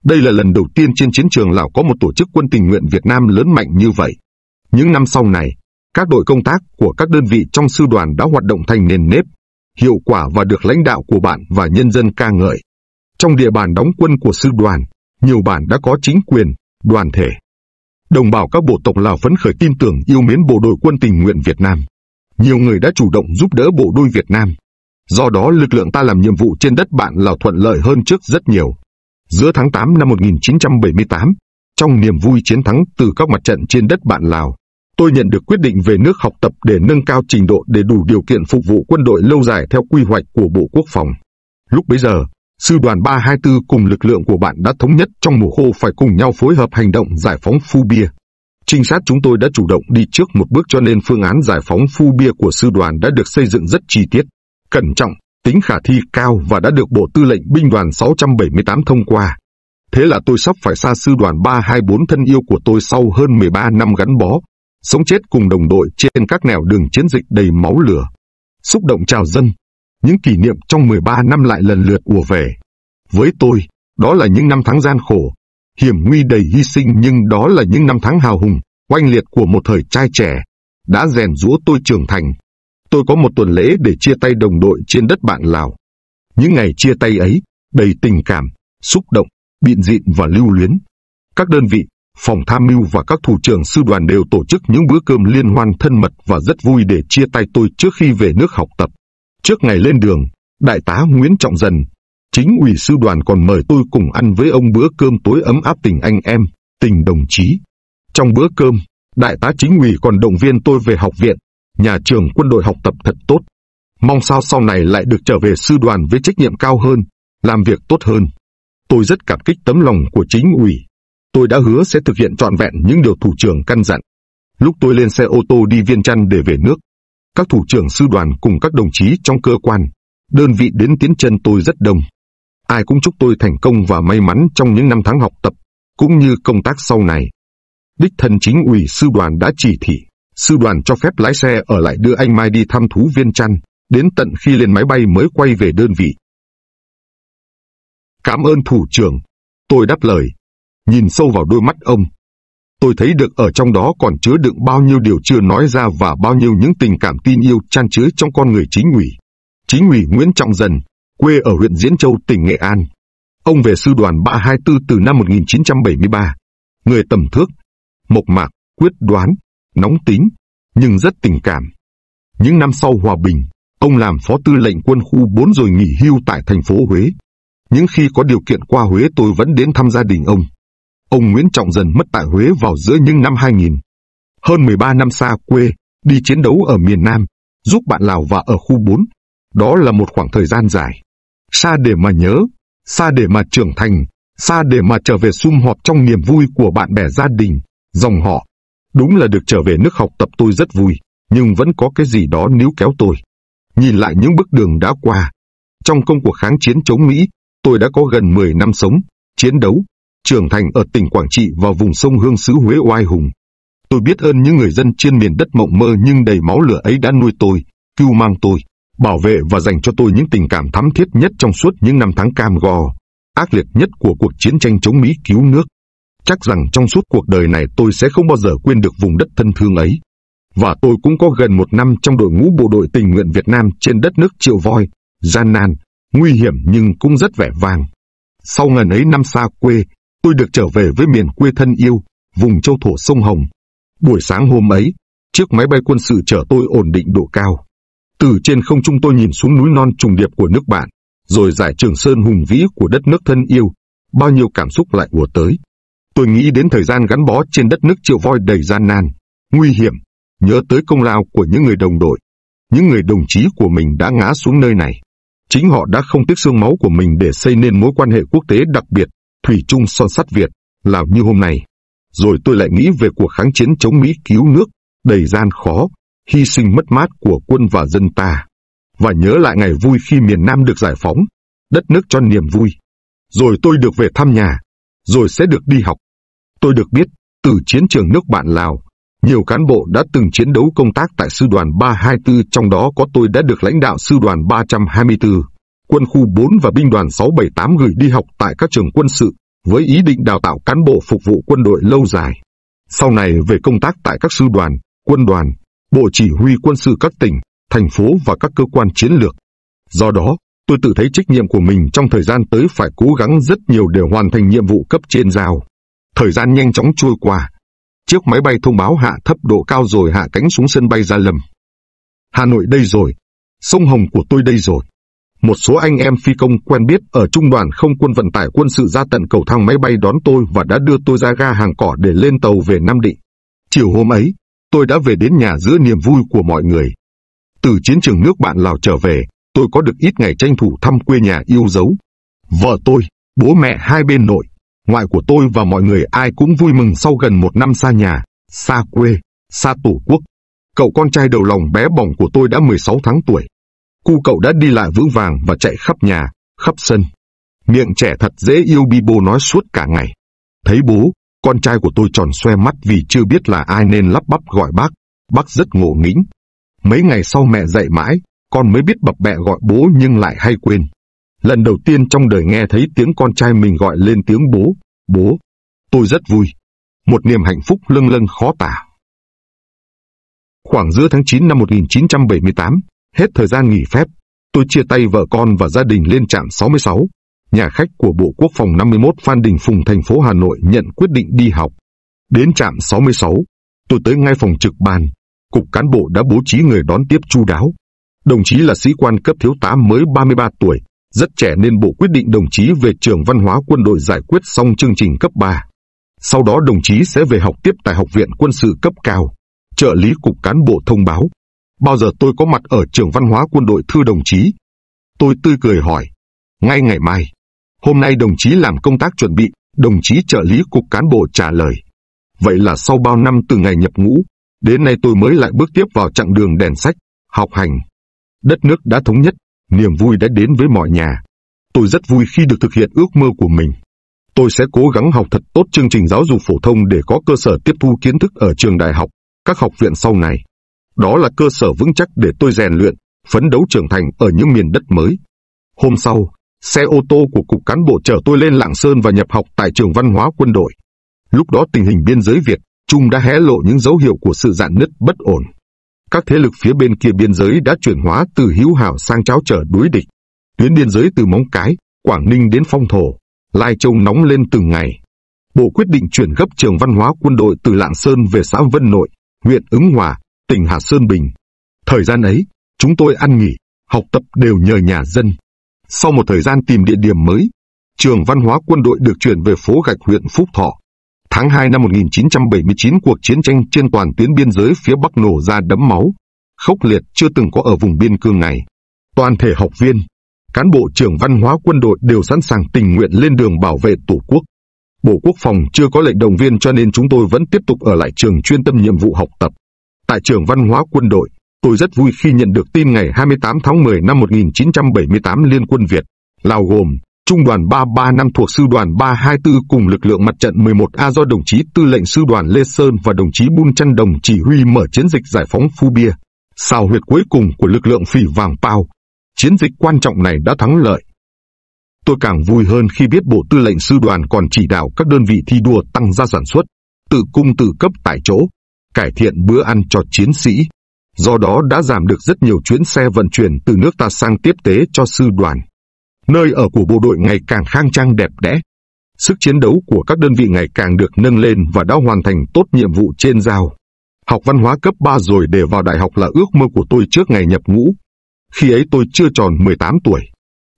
đây là lần đầu tiên trên chiến trường Lào có một tổ chức quân tình nguyện Việt Nam lớn mạnh như vậy. Những năm sau này, các đội công tác của các đơn vị trong sư đoàn đã hoạt động thành nền nếp, hiệu quả và được lãnh đạo của bạn và nhân dân ca ngợi. Trong địa bàn đóng quân của sư đoàn, nhiều bản đã có chính quyền, đoàn thể. Đồng bào các bộ tộc Lào phấn khởi tin tưởng yêu mến bộ đội quân tình nguyện Việt Nam. Nhiều người đã chủ động giúp đỡ bộ đôi Việt Nam. Do đó lực lượng ta làm nhiệm vụ trên đất bạn Lào thuận lợi hơn trước rất nhiều. Giữa tháng 8 năm 1978, trong niềm vui chiến thắng từ các mặt trận trên đất bạn Lào, tôi nhận được quyết định về nước học tập để nâng cao trình độ để đủ điều kiện phục vụ quân đội lâu dài theo quy hoạch của Bộ Quốc phòng. Lúc bấy giờ, Sư đoàn 324 cùng lực lượng của bạn đã thống nhất trong mùa khô phải cùng nhau phối hợp hành động giải phóng Phu Bia. Trinh sát chúng tôi đã chủ động đi trước một bước cho nên phương án giải phóng Phu Bia của sư đoàn đã được xây dựng rất chi tiết, cẩn trọng, tính khả thi cao và đã được Bộ Tư lệnh Binh đoàn 678 thông qua. Thế là tôi sắp phải xa sư đoàn 324 thân yêu của tôi sau hơn 13 năm gắn bó, sống chết cùng đồng đội trên các nẻo đường chiến dịch đầy máu lửa. Xúc động chào dân, những kỷ niệm trong 13 năm lại lần lượt ùa về. Với tôi, đó là những năm tháng gian khổ, hiểm nguy đầy hy sinh nhưng đó là những năm tháng hào hùng, oanh liệt của một thời trai trẻ, đã rèn rũa tôi trưởng thành, tôi có một tuần lễ để chia tay đồng đội trên đất bạn Lào. Những ngày chia tay ấy, đầy tình cảm, xúc động, biện diện và lưu luyến. Các đơn vị, phòng tham mưu và các thủ trưởng sư đoàn đều tổ chức những bữa cơm liên hoan thân mật và rất vui để chia tay tôi trước khi về nước học tập. Trước ngày lên đường, Đại tá Nguyễn Trọng Dần, chính ủy sư đoàn còn mời tôi cùng ăn với ông bữa cơm tối ấm áp tình anh em, tình đồng chí. Trong bữa cơm, Đại tá chính ủy còn động viên tôi về học viện, nhà trường quân đội học tập thật tốt. Mong sao sau này lại được trở về sư đoàn với trách nhiệm cao hơn, làm việc tốt hơn. Tôi rất cảm kích tấm lòng của chính ủy. Tôi đã hứa sẽ thực hiện trọn vẹn những điều thủ trưởng căn dặn. Lúc tôi lên xe ô tô đi viên chăn để về nước, các thủ trưởng sư đoàn cùng các đồng chí trong cơ quan, đơn vị đến tiến chân tôi rất đông. Ai cũng chúc tôi thành công và may mắn trong những năm tháng học tập, cũng như công tác sau này. Đích thân chính ủy sư đoàn đã chỉ thị sư đoàn cho phép lái xe ở lại đưa anh Mai đi thăm thú viên chăn, đến tận khi lên máy bay mới quay về đơn vị. Cảm ơn thủ trưởng. Tôi đáp lời, nhìn sâu vào đôi mắt ông. Tôi thấy được ở trong đó còn chứa đựng bao nhiêu điều chưa nói ra và bao nhiêu những tình cảm tin yêu chan chứa trong con người chính ủy. Chính ủy Nguyễn Trọng Dần, quê ở huyện Diễn Châu, tỉnh Nghệ An. Ông về sư đoàn 324 từ năm 1973. Người tầm thước, mộc mạc, quyết đoán, nóng tính, nhưng rất tình cảm. Những năm sau hòa bình, ông làm phó tư lệnh quân khu 4 rồi nghỉ hưu tại thành phố Huế. Những khi có điều kiện qua Huế tôi vẫn đến thăm gia đình ông. Ông Nguyễn Trọng Dần mất tại Huế vào giữa những năm 2000. Hơn 13 năm xa quê, đi chiến đấu ở miền Nam, giúp bạn Lào và ở khu 4. Đó là một khoảng thời gian dài. Xa để mà nhớ, xa để mà trưởng thành, xa để mà trở về sum họp trong niềm vui của bạn bè gia đình, dòng họ, Đúng là được trở về nước học tập tôi rất vui, nhưng vẫn có cái gì đó níu kéo tôi. Nhìn lại những bước đường đã qua, trong công cuộc kháng chiến chống Mỹ, tôi đã có gần 10 năm sống, chiến đấu, trưởng thành ở tỉnh Quảng Trị và vùng sông Hương xứ Huế oai hùng. Tôi biết ơn những người dân trên miền đất mộng mơ nhưng đầy máu lửa ấy đã nuôi tôi, cứu mang tôi, bảo vệ và dành cho tôi những tình cảm thắm thiết nhất trong suốt những năm tháng cam go, ác liệt nhất của cuộc chiến tranh chống Mỹ cứu nước chắc rằng trong suốt cuộc đời này tôi sẽ không bao giờ quên được vùng đất thân thương ấy. Và tôi cũng có gần một năm trong đội ngũ bộ đội tình nguyện Việt Nam trên đất nước triệu voi, gian nan, nguy hiểm nhưng cũng rất vẻ vàng Sau ngần ấy năm xa quê, tôi được trở về với miền quê thân yêu, vùng châu thổ sông Hồng. Buổi sáng hôm ấy, chiếc máy bay quân sự chở tôi ổn định độ cao. Từ trên không trung tôi nhìn xuống núi non trùng điệp của nước bạn, rồi giải trường sơn hùng vĩ của đất nước thân yêu, bao nhiêu cảm xúc lại ùa tới. Tôi nghĩ đến thời gian gắn bó trên đất nước triệu voi đầy gian nan, nguy hiểm, nhớ tới công lao của những người đồng đội, những người đồng chí của mình đã ngã xuống nơi này. Chính họ đã không tiếc xương máu của mình để xây nên mối quan hệ quốc tế đặc biệt, thủy chung son sắt Việt, Lào như hôm nay. Rồi tôi lại nghĩ về cuộc kháng chiến chống Mỹ cứu nước, đầy gian khó, hy sinh mất mát của quân và dân ta. Và nhớ lại ngày vui khi miền Nam được giải phóng, đất nước cho niềm vui. Rồi tôi được về thăm nhà, rồi sẽ được đi học, Tôi được biết, từ chiến trường nước bạn Lào, nhiều cán bộ đã từng chiến đấu công tác tại Sư đoàn 324 trong đó có tôi đã được lãnh đạo Sư đoàn 324, quân khu 4 và binh đoàn 678 gửi đi học tại các trường quân sự với ý định đào tạo cán bộ phục vụ quân đội lâu dài. Sau này về công tác tại các sư đoàn, quân đoàn, bộ chỉ huy quân sự các tỉnh, thành phố và các cơ quan chiến lược. Do đó, tôi tự thấy trách nhiệm của mình trong thời gian tới phải cố gắng rất nhiều để hoàn thành nhiệm vụ cấp trên giao. Thời gian nhanh chóng trôi qua. Chiếc máy bay thông báo hạ thấp độ cao rồi hạ cánh xuống sân bay Gia Lâm. Hà Nội đây rồi. Sông Hồng của tôi đây rồi. Một số anh em phi công quen biết ở Trung đoàn Không quân Vận tải Quân sự ra tận cầu thang máy bay đón tôi và đã đưa tôi ra ga hàng cỏ để lên tàu về Nam Định. Chiều hôm ấy, tôi đã về đến nhà giữa niềm vui của mọi người. Từ chiến trường nước bạn Lào trở về, tôi có được ít ngày tranh thủ thăm quê nhà yêu dấu. Vợ tôi, bố mẹ hai bên nội, Ngoại của tôi và mọi người ai cũng vui mừng sau gần một năm xa nhà, xa quê, xa tổ quốc. Cậu con trai đầu lòng bé bỏng của tôi đã 16 tháng tuổi. Cu cậu đã đi lại vững vàng và chạy khắp nhà, khắp sân. Miệng trẻ thật dễ yêu bi bô nói suốt cả ngày. Thấy bố, con trai của tôi tròn xoe mắt vì chưa biết là ai nên lắp bắp gọi bác. Bác rất ngộ nghĩnh. Mấy ngày sau mẹ dậy mãi, con mới biết bập bẹ gọi bố nhưng lại hay quên. Lần đầu tiên trong đời nghe thấy tiếng con trai mình gọi lên tiếng bố, bố. Tôi rất vui. Một niềm hạnh phúc lâng lâng khó tả. Khoảng giữa tháng 9 năm 1978, hết thời gian nghỉ phép, tôi chia tay vợ con và gia đình lên trạm 66. Nhà khách của Bộ Quốc phòng 51 Phan Đình Phùng thành phố Hà Nội nhận quyết định đi học. Đến trạm 66, tôi tới ngay phòng trực ban. Cục cán bộ đã bố trí người đón tiếp chu đáo. Đồng chí là sĩ quan cấp thiếu tá mới 33 tuổi, rất trẻ nên Bộ quyết định đồng chí về trường văn hóa quân đội giải quyết xong chương trình cấp 3. Sau đó đồng chí sẽ về học tiếp tại Học viện Quân sự cấp cao. Trợ lý cục cán bộ thông báo. Bao giờ tôi có mặt ở trường văn hóa quân đội thưa đồng chí? Tôi tươi cười hỏi. Ngay ngày mai. Hôm nay đồng chí làm công tác chuẩn bị, đồng chí trợ lý cục cán bộ trả lời. Vậy là sau bao năm từ ngày nhập ngũ, đến nay tôi mới lại bước tiếp vào chặng đường đèn sách, học hành. Đất nước đã thống nhất, niềm vui đã đến với mọi nhà. Tôi rất vui khi được thực hiện ước mơ của mình. Tôi sẽ cố gắng học thật tốt chương trình giáo dục phổ thông để có cơ sở tiếp thu kiến thức ở trường đại học, các học viện sau này. Đó là cơ sở vững chắc để tôi rèn luyện, phấn đấu trưởng thành ở những miền đất mới. Hôm sau, xe ô tô của cục cán bộ chở tôi lên Lạng Sơn và nhập học tại trường văn hóa quân đội. Lúc đó tình hình biên giới Việt, Trung đã hé lộ những dấu hiệu của sự dạn nứt bất ổn các thế lực phía bên kia biên giới đã chuyển hóa từ hữu hảo sang cháo trở đối địch. Tuyến biên giới từ Móng Cái, Quảng Ninh đến Phong Thổ, Lai Châu nóng lên từng ngày. Bộ quyết định chuyển gấp trường văn hóa quân đội từ Lạng Sơn về xã Vân Nội, huyện Ứng Hòa, tỉnh Hà Sơn Bình. Thời gian ấy, chúng tôi ăn nghỉ, học tập đều nhờ nhà dân. Sau một thời gian tìm địa điểm mới, trường văn hóa quân đội được chuyển về phố Gạch huyện Phúc Thọ, tháng 2 năm 1979 cuộc chiến tranh trên toàn tuyến biên giới phía Bắc nổ ra đẫm máu, khốc liệt chưa từng có ở vùng biên cương này. Toàn thể học viên, cán bộ trưởng văn hóa quân đội đều sẵn sàng tình nguyện lên đường bảo vệ Tổ quốc. Bộ Quốc phòng chưa có lệnh động viên cho nên chúng tôi vẫn tiếp tục ở lại trường chuyên tâm nhiệm vụ học tập. Tại trường văn hóa quân đội, tôi rất vui khi nhận được tin ngày 28 tháng 10 năm 1978 Liên quân Việt, Lào gồm Trung đoàn 335 thuộc Sư đoàn 324 cùng lực lượng mặt trận 11A do đồng chí Tư lệnh Sư đoàn Lê Sơn và đồng chí Bun Trăn Đồng chỉ huy mở chiến dịch giải phóng Phu Bia, sao huyệt cuối cùng của lực lượng phỉ vàng Pao. Chiến dịch quan trọng này đã thắng lợi. Tôi càng vui hơn khi biết Bộ Tư lệnh Sư đoàn còn chỉ đạo các đơn vị thi đua tăng gia sản xuất, tự cung tự cấp tại chỗ, cải thiện bữa ăn cho chiến sĩ. Do đó đã giảm được rất nhiều chuyến xe vận chuyển từ nước ta sang tiếp tế cho sư đoàn nơi ở của bộ đội ngày càng khang trang đẹp đẽ. Sức chiến đấu của các đơn vị ngày càng được nâng lên và đã hoàn thành tốt nhiệm vụ trên giao. Học văn hóa cấp 3 rồi để vào đại học là ước mơ của tôi trước ngày nhập ngũ. Khi ấy tôi chưa tròn 18 tuổi.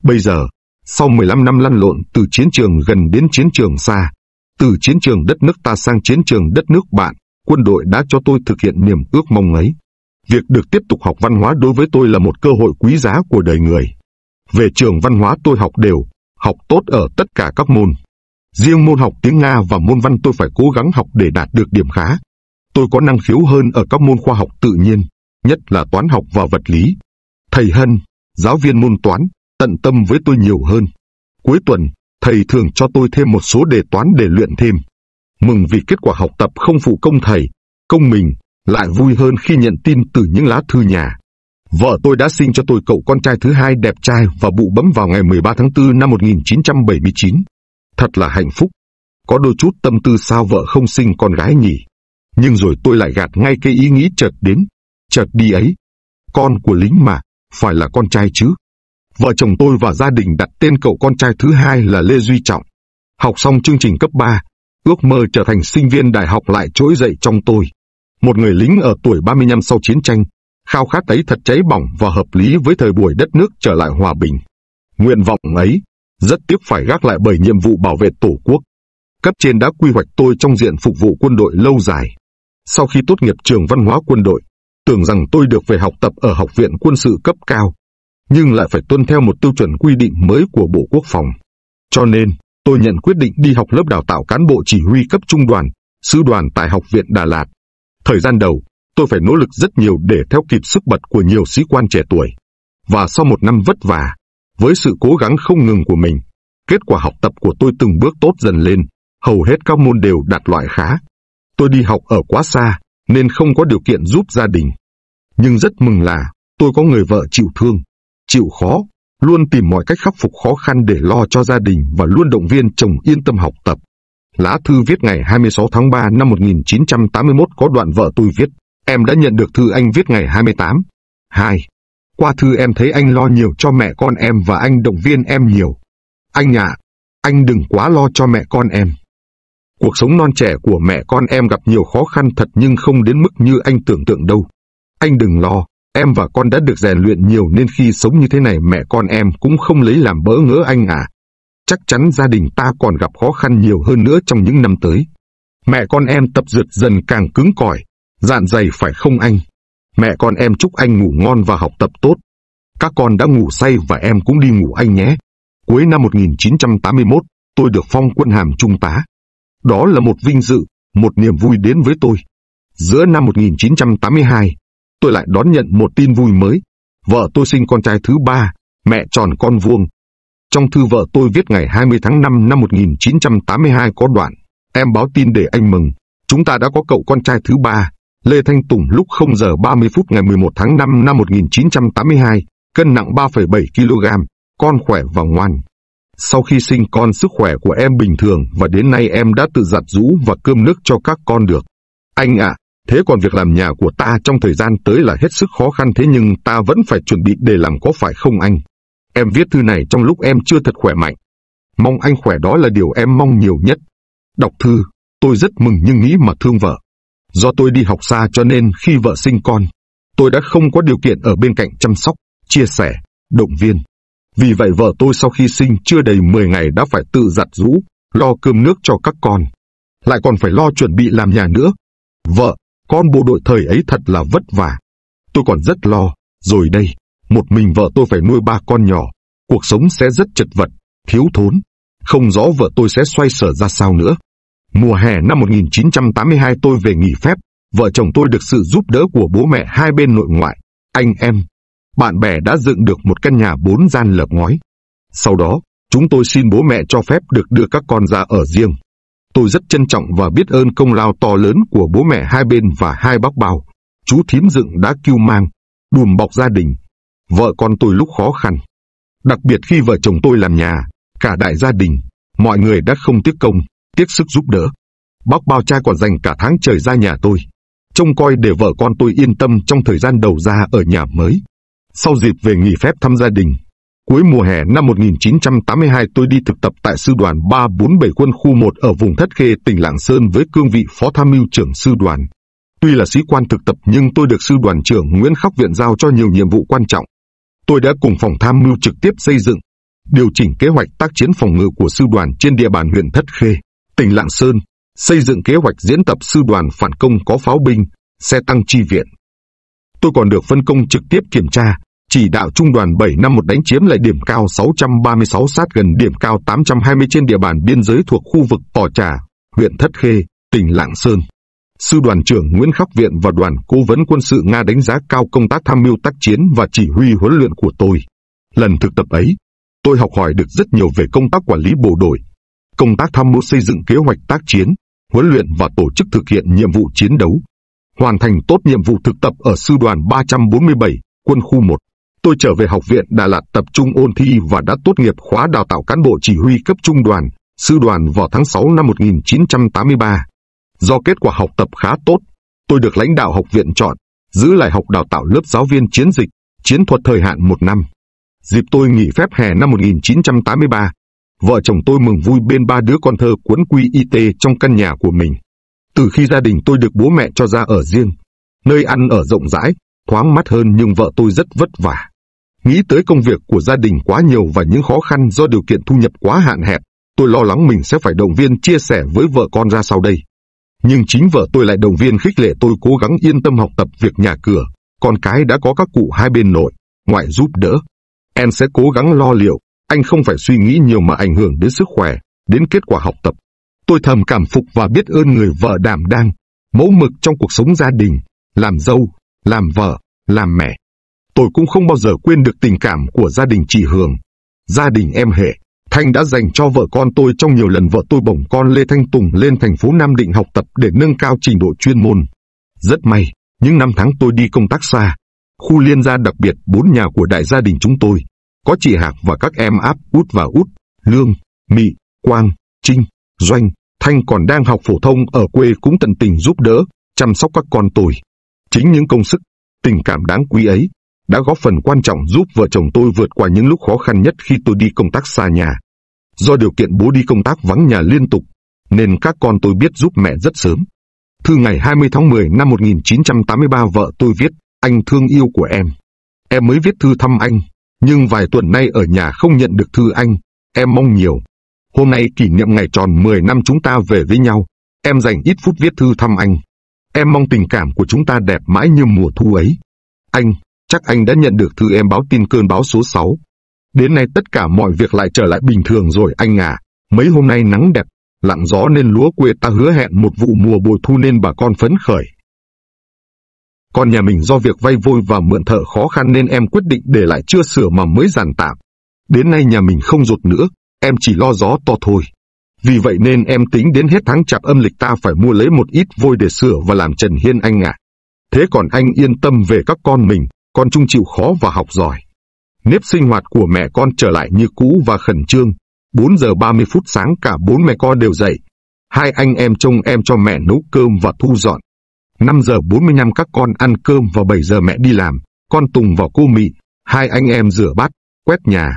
Bây giờ, sau 15 năm lăn lộn từ chiến trường gần đến chiến trường xa, từ chiến trường đất nước ta sang chiến trường đất nước bạn, quân đội đã cho tôi thực hiện niềm ước mong ấy. Việc được tiếp tục học văn hóa đối với tôi là một cơ hội quý giá của đời người. Về trường văn hóa tôi học đều, học tốt ở tất cả các môn. Riêng môn học tiếng Nga và môn văn tôi phải cố gắng học để đạt được điểm khá. Tôi có năng khiếu hơn ở các môn khoa học tự nhiên, nhất là toán học và vật lý. Thầy Hân, giáo viên môn toán, tận tâm với tôi nhiều hơn. Cuối tuần, thầy thường cho tôi thêm một số đề toán để luyện thêm. Mừng vì kết quả học tập không phụ công thầy, công mình, lại vui hơn khi nhận tin từ những lá thư nhà. Vợ tôi đã sinh cho tôi cậu con trai thứ hai đẹp trai và bụ bấm vào ngày 13 tháng 4 năm 1979. Thật là hạnh phúc. Có đôi chút tâm tư sao vợ không sinh con gái nhỉ. Nhưng rồi tôi lại gạt ngay cái ý nghĩ chợt đến, chợt đi ấy. Con của lính mà, phải là con trai chứ. Vợ chồng tôi và gia đình đặt tên cậu con trai thứ hai là Lê Duy Trọng. Học xong chương trình cấp 3, ước mơ trở thành sinh viên đại học lại trỗi dậy trong tôi. Một người lính ở tuổi 35 sau chiến tranh, Khao khát ấy thật cháy bỏng và hợp lý với thời buổi đất nước trở lại hòa bình. Nguyện vọng ấy rất tiếc phải gác lại bởi nhiệm vụ bảo vệ Tổ quốc. Cấp trên đã quy hoạch tôi trong diện phục vụ quân đội lâu dài. Sau khi tốt nghiệp trường văn hóa quân đội, tưởng rằng tôi được về học tập ở Học viện Quân sự cấp cao, nhưng lại phải tuân theo một tiêu chuẩn quy định mới của Bộ Quốc phòng. Cho nên, tôi nhận quyết định đi học lớp đào tạo cán bộ chỉ huy cấp trung đoàn, sư đoàn tại Học viện Đà Lạt. Thời gian đầu, tôi phải nỗ lực rất nhiều để theo kịp sức bật của nhiều sĩ quan trẻ tuổi. Và sau một năm vất vả, với sự cố gắng không ngừng của mình, kết quả học tập của tôi từng bước tốt dần lên, hầu hết các môn đều đạt loại khá. Tôi đi học ở quá xa, nên không có điều kiện giúp gia đình. Nhưng rất mừng là tôi có người vợ chịu thương, chịu khó, luôn tìm mọi cách khắc phục khó khăn để lo cho gia đình và luôn động viên chồng yên tâm học tập. Lá thư viết ngày 26 tháng 3 năm 1981 có đoạn vợ tôi viết. Em đã nhận được thư anh viết ngày 28. 2. Qua thư em thấy anh lo nhiều cho mẹ con em và anh động viên em nhiều. Anh ạ, anh đừng quá lo cho mẹ con em. Cuộc sống non trẻ của mẹ con em gặp nhiều khó khăn thật nhưng không đến mức như anh tưởng tượng đâu. Anh đừng lo, em và con đã được rèn luyện nhiều nên khi sống như thế này mẹ con em cũng không lấy làm bỡ ngỡ anh à. Chắc chắn gia đình ta còn gặp khó khăn nhiều hơn nữa trong những năm tới. Mẹ con em tập dượt dần càng cứng cỏi, Dạn dày phải không anh? Mẹ con em chúc anh ngủ ngon và học tập tốt. Các con đã ngủ say và em cũng đi ngủ anh nhé. Cuối năm 1981, tôi được phong quân hàm trung tá. Đó là một vinh dự, một niềm vui đến với tôi. Giữa năm 1982, tôi lại đón nhận một tin vui mới. Vợ tôi sinh con trai thứ ba, mẹ tròn con vuông. Trong thư vợ tôi viết ngày 20 tháng 5 năm 1982 có đoạn, em báo tin để anh mừng, chúng ta đã có cậu con trai thứ ba, Lê Thanh Tùng lúc 0 giờ 30 phút ngày 11 tháng 5 năm 1982, cân nặng 3,7 kg, con khỏe và ngoan. Sau khi sinh con sức khỏe của em bình thường và đến nay em đã tự giặt rũ và cơm nước cho các con được. Anh ạ, thế còn việc làm nhà của ta trong thời gian tới là hết sức khó khăn thế nhưng ta vẫn phải chuẩn bị để làm có phải không anh? Em viết thư này trong lúc em chưa thật khỏe mạnh. Mong anh khỏe đó là điều em mong nhiều nhất. Đọc thư, tôi rất mừng nhưng nghĩ mà thương vợ. Do tôi đi học xa cho nên khi vợ sinh con, tôi đã không có điều kiện ở bên cạnh chăm sóc, chia sẻ, động viên. Vì vậy vợ tôi sau khi sinh chưa đầy 10 ngày đã phải tự giặt rũ, lo cơm nước cho các con. Lại còn phải lo chuẩn bị làm nhà nữa. Vợ, con bộ đội thời ấy thật là vất vả. Tôi còn rất lo, rồi đây, một mình vợ tôi phải nuôi ba con nhỏ, cuộc sống sẽ rất chật vật, thiếu thốn. Không rõ vợ tôi sẽ xoay sở ra sao nữa. Mùa hè năm 1982 tôi về nghỉ phép, vợ chồng tôi được sự giúp đỡ của bố mẹ hai bên nội ngoại, anh em. Bạn bè đã dựng được một căn nhà bốn gian lợp ngói. Sau đó, chúng tôi xin bố mẹ cho phép được đưa các con ra ở riêng. Tôi rất trân trọng và biết ơn công lao to lớn của bố mẹ hai bên và hai bác bào. Chú thím dựng đã kêu mang, đùm bọc gia đình. Vợ con tôi lúc khó khăn. Đặc biệt khi vợ chồng tôi làm nhà, cả đại gia đình, mọi người đã không tiếc công, tiếp sức giúp đỡ. Bác bao trai còn dành cả tháng trời ra nhà tôi, trông coi để vợ con tôi yên tâm trong thời gian đầu ra ở nhà mới. Sau dịp về nghỉ phép thăm gia đình, cuối mùa hè năm 1982 tôi đi thực tập tại sư đoàn 347 quân khu 1 ở vùng Thất Khê, tỉnh Lạng Sơn với cương vị phó tham mưu trưởng sư đoàn. Tuy là sĩ quan thực tập nhưng tôi được sư đoàn trưởng Nguyễn Khắc Viện giao cho nhiều nhiệm vụ quan trọng. Tôi đã cùng phòng tham mưu trực tiếp xây dựng, điều chỉnh kế hoạch tác chiến phòng ngự của sư đoàn trên địa bàn huyện Thất Khê tỉnh Lạng Sơn, xây dựng kế hoạch diễn tập sư đoàn phản công có pháo binh, xe tăng chi viện. Tôi còn được phân công trực tiếp kiểm tra, chỉ đạo trung đoàn 751 đánh chiếm lại điểm cao 636 sát gần điểm cao 820 trên địa bàn biên giới thuộc khu vực Pò Trà, huyện Thất Khê, tỉnh Lạng Sơn. Sư đoàn trưởng Nguyễn Khắc Viện và đoàn cố vấn quân sự Nga đánh giá cao công tác tham mưu tác chiến và chỉ huy huấn luyện của tôi. Lần thực tập ấy, tôi học hỏi được rất nhiều về công tác quản lý bộ đội, công tác tham mưu xây dựng kế hoạch tác chiến, huấn luyện và tổ chức thực hiện nhiệm vụ chiến đấu. Hoàn thành tốt nhiệm vụ thực tập ở Sư đoàn 347, quân khu 1. Tôi trở về học viện Đà Lạt tập trung ôn thi và đã tốt nghiệp khóa đào tạo cán bộ chỉ huy cấp trung đoàn, sư đoàn vào tháng 6 năm 1983. Do kết quả học tập khá tốt, tôi được lãnh đạo học viện chọn, giữ lại học đào tạo lớp giáo viên chiến dịch, chiến thuật thời hạn một năm. Dịp tôi nghỉ phép hè năm 1983, vợ chồng tôi mừng vui bên ba đứa con thơ cuốn quy y tê trong căn nhà của mình. Từ khi gia đình tôi được bố mẹ cho ra ở riêng, nơi ăn ở rộng rãi, thoáng mắt hơn nhưng vợ tôi rất vất vả. Nghĩ tới công việc của gia đình quá nhiều và những khó khăn do điều kiện thu nhập quá hạn hẹp, tôi lo lắng mình sẽ phải động viên chia sẻ với vợ con ra sau đây. Nhưng chính vợ tôi lại động viên khích lệ tôi cố gắng yên tâm học tập việc nhà cửa, con cái đã có các cụ hai bên nội, ngoại giúp đỡ. Em sẽ cố gắng lo liệu, anh không phải suy nghĩ nhiều mà ảnh hưởng đến sức khỏe, đến kết quả học tập. Tôi thầm cảm phục và biết ơn người vợ đảm đang, mẫu mực trong cuộc sống gia đình, làm dâu, làm vợ, làm mẹ. Tôi cũng không bao giờ quên được tình cảm của gia đình chị Hường. Gia đình em hệ, Thanh đã dành cho vợ con tôi trong nhiều lần vợ tôi bổng con Lê Thanh Tùng lên thành phố Nam Định học tập để nâng cao trình độ chuyên môn. Rất may, những năm tháng tôi đi công tác xa, khu liên gia đặc biệt bốn nhà của đại gia đình chúng tôi, có chị Hạc và các em áp út và út, lương, mị, quang, trinh, doanh, thanh còn đang học phổ thông ở quê cũng tận tình giúp đỡ, chăm sóc các con tôi. Chính những công sức, tình cảm đáng quý ấy đã góp phần quan trọng giúp vợ chồng tôi vượt qua những lúc khó khăn nhất khi tôi đi công tác xa nhà. Do điều kiện bố đi công tác vắng nhà liên tục, nên các con tôi biết giúp mẹ rất sớm. Thư ngày 20 tháng 10 năm 1983 vợ tôi viết, anh thương yêu của em. Em mới viết thư thăm anh, nhưng vài tuần nay ở nhà không nhận được thư anh, em mong nhiều. Hôm nay kỷ niệm ngày tròn 10 năm chúng ta về với nhau, em dành ít phút viết thư thăm anh. Em mong tình cảm của chúng ta đẹp mãi như mùa thu ấy. Anh, chắc anh đã nhận được thư em báo tin cơn bão số 6. Đến nay tất cả mọi việc lại trở lại bình thường rồi anh à. Mấy hôm nay nắng đẹp, lặng gió nên lúa quê ta hứa hẹn một vụ mùa bội thu nên bà con phấn khởi con nhà mình do việc vay vôi và mượn thợ khó khăn nên em quyết định để lại chưa sửa mà mới giàn tạm. Đến nay nhà mình không rột nữa, em chỉ lo gió to thôi. Vì vậy nên em tính đến hết tháng chạp âm lịch ta phải mua lấy một ít vôi để sửa và làm Trần Hiên anh ạ. Thế còn anh yên tâm về các con mình, con chung chịu khó và học giỏi. Nếp sinh hoạt của mẹ con trở lại như cũ và khẩn trương. 4 giờ 30 phút sáng cả bốn mẹ con đều dậy. Hai anh em trông em cho mẹ nấu cơm và thu dọn. 5 giờ 45 các con ăn cơm và 7 giờ mẹ đi làm, con Tùng vào cô Mị, hai anh em rửa bát, quét nhà.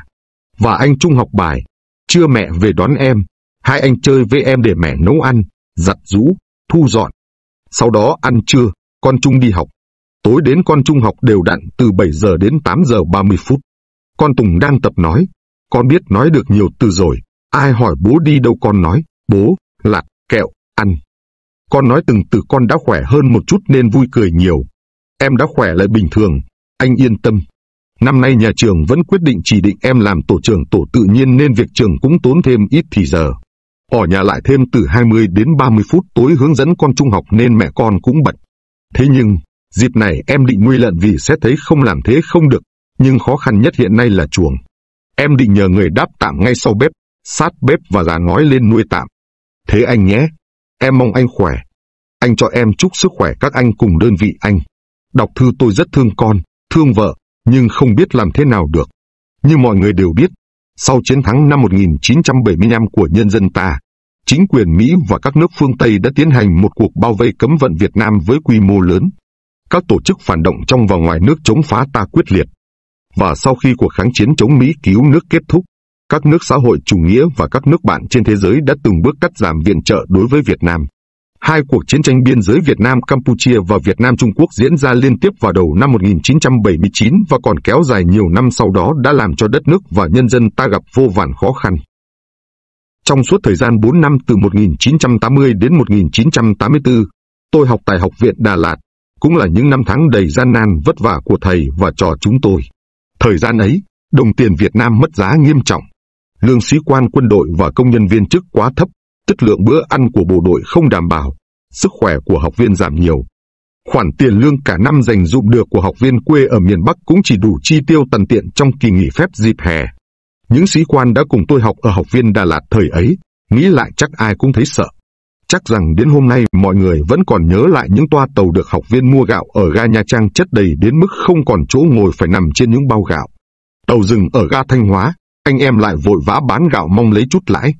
Và anh Trung học bài, trưa mẹ về đón em, hai anh chơi với em để mẹ nấu ăn, giặt rũ, thu dọn. Sau đó ăn trưa, con Trung đi học. Tối đến con Trung học đều đặn từ 7 giờ đến 8 giờ 30 phút. Con Tùng đang tập nói, con biết nói được nhiều từ rồi, ai hỏi bố đi đâu con nói, bố, lạc kẹo, ăn. Con nói từng từ con đã khỏe hơn một chút nên vui cười nhiều. Em đã khỏe lại bình thường, anh yên tâm. Năm nay nhà trường vẫn quyết định chỉ định em làm tổ trưởng tổ tự nhiên nên việc trường cũng tốn thêm ít thì giờ. Ở nhà lại thêm từ 20 đến 30 phút tối hướng dẫn con trung học nên mẹ con cũng bận. Thế nhưng, dịp này em định nguy lận vì sẽ thấy không làm thế không được, nhưng khó khăn nhất hiện nay là chuồng. Em định nhờ người đáp tạm ngay sau bếp, sát bếp và giá ngói lên nuôi tạm. Thế anh nhé, Em mong anh khỏe. Anh cho em chúc sức khỏe các anh cùng đơn vị anh. Đọc thư tôi rất thương con, thương vợ, nhưng không biết làm thế nào được. Như mọi người đều biết, sau chiến thắng năm 1975 của nhân dân ta, chính quyền Mỹ và các nước phương Tây đã tiến hành một cuộc bao vây cấm vận Việt Nam với quy mô lớn. Các tổ chức phản động trong và ngoài nước chống phá ta quyết liệt. Và sau khi cuộc kháng chiến chống Mỹ cứu nước kết thúc, các nước xã hội chủ nghĩa và các nước bạn trên thế giới đã từng bước cắt giảm viện trợ đối với Việt Nam. Hai cuộc chiến tranh biên giới Việt Nam-Campuchia và Việt Nam-Trung Quốc diễn ra liên tiếp vào đầu năm 1979 và còn kéo dài nhiều năm sau đó đã làm cho đất nước và nhân dân ta gặp vô vàn khó khăn. Trong suốt thời gian 4 năm từ 1980 đến 1984, tôi học tại Học viện Đà Lạt, cũng là những năm tháng đầy gian nan vất vả của thầy và trò chúng tôi. Thời gian ấy, đồng tiền Việt Nam mất giá nghiêm trọng lương sĩ quan quân đội và công nhân viên chức quá thấp, chất lượng bữa ăn của bộ đội không đảm bảo, sức khỏe của học viên giảm nhiều. Khoản tiền lương cả năm dành dụng được của học viên quê ở miền Bắc cũng chỉ đủ chi tiêu tần tiện trong kỳ nghỉ phép dịp hè. Những sĩ quan đã cùng tôi học ở học viên Đà Lạt thời ấy, nghĩ lại chắc ai cũng thấy sợ. Chắc rằng đến hôm nay mọi người vẫn còn nhớ lại những toa tàu được học viên mua gạo ở ga Nha Trang chất đầy đến mức không còn chỗ ngồi phải nằm trên những bao gạo. Tàu dừng ở ga Thanh Hóa, anh em lại vội vã bán gạo mong lấy chút lãi.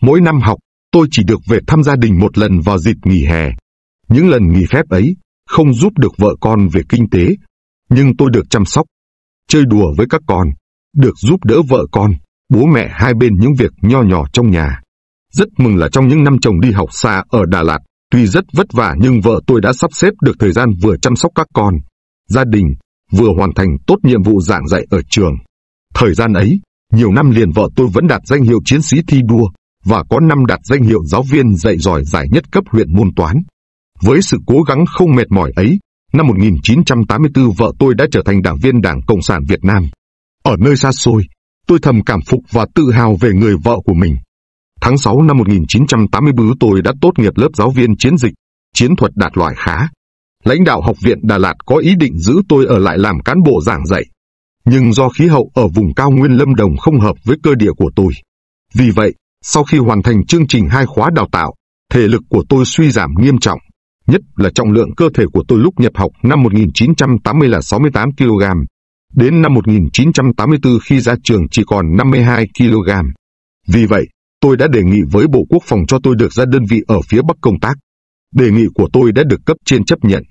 Mỗi năm học, tôi chỉ được về thăm gia đình một lần vào dịp nghỉ hè. Những lần nghỉ phép ấy, không giúp được vợ con về kinh tế, nhưng tôi được chăm sóc, chơi đùa với các con, được giúp đỡ vợ con, bố mẹ hai bên những việc nho nhỏ trong nhà. Rất mừng là trong những năm chồng đi học xa ở Đà Lạt, tuy rất vất vả nhưng vợ tôi đã sắp xếp được thời gian vừa chăm sóc các con, gia đình, vừa hoàn thành tốt nhiệm vụ giảng dạy ở trường. Thời gian ấy, nhiều năm liền vợ tôi vẫn đạt danh hiệu chiến sĩ thi đua và có năm đạt danh hiệu giáo viên dạy giỏi giải nhất cấp huyện môn toán. Với sự cố gắng không mệt mỏi ấy, năm 1984 vợ tôi đã trở thành đảng viên Đảng Cộng sản Việt Nam. Ở nơi xa xôi, tôi thầm cảm phục và tự hào về người vợ của mình. Tháng 6 năm 1984 tôi đã tốt nghiệp lớp giáo viên chiến dịch, chiến thuật đạt loại khá. Lãnh đạo học viện Đà Lạt có ý định giữ tôi ở lại làm cán bộ giảng dạy nhưng do khí hậu ở vùng cao nguyên Lâm Đồng không hợp với cơ địa của tôi. Vì vậy, sau khi hoàn thành chương trình hai khóa đào tạo, thể lực của tôi suy giảm nghiêm trọng, nhất là trọng lượng cơ thể của tôi lúc nhập học năm 1980 là 68 kg, đến năm 1984 khi ra trường chỉ còn 52 kg. Vì vậy, tôi đã đề nghị với Bộ Quốc phòng cho tôi được ra đơn vị ở phía Bắc công tác. Đề nghị của tôi đã được cấp trên chấp nhận.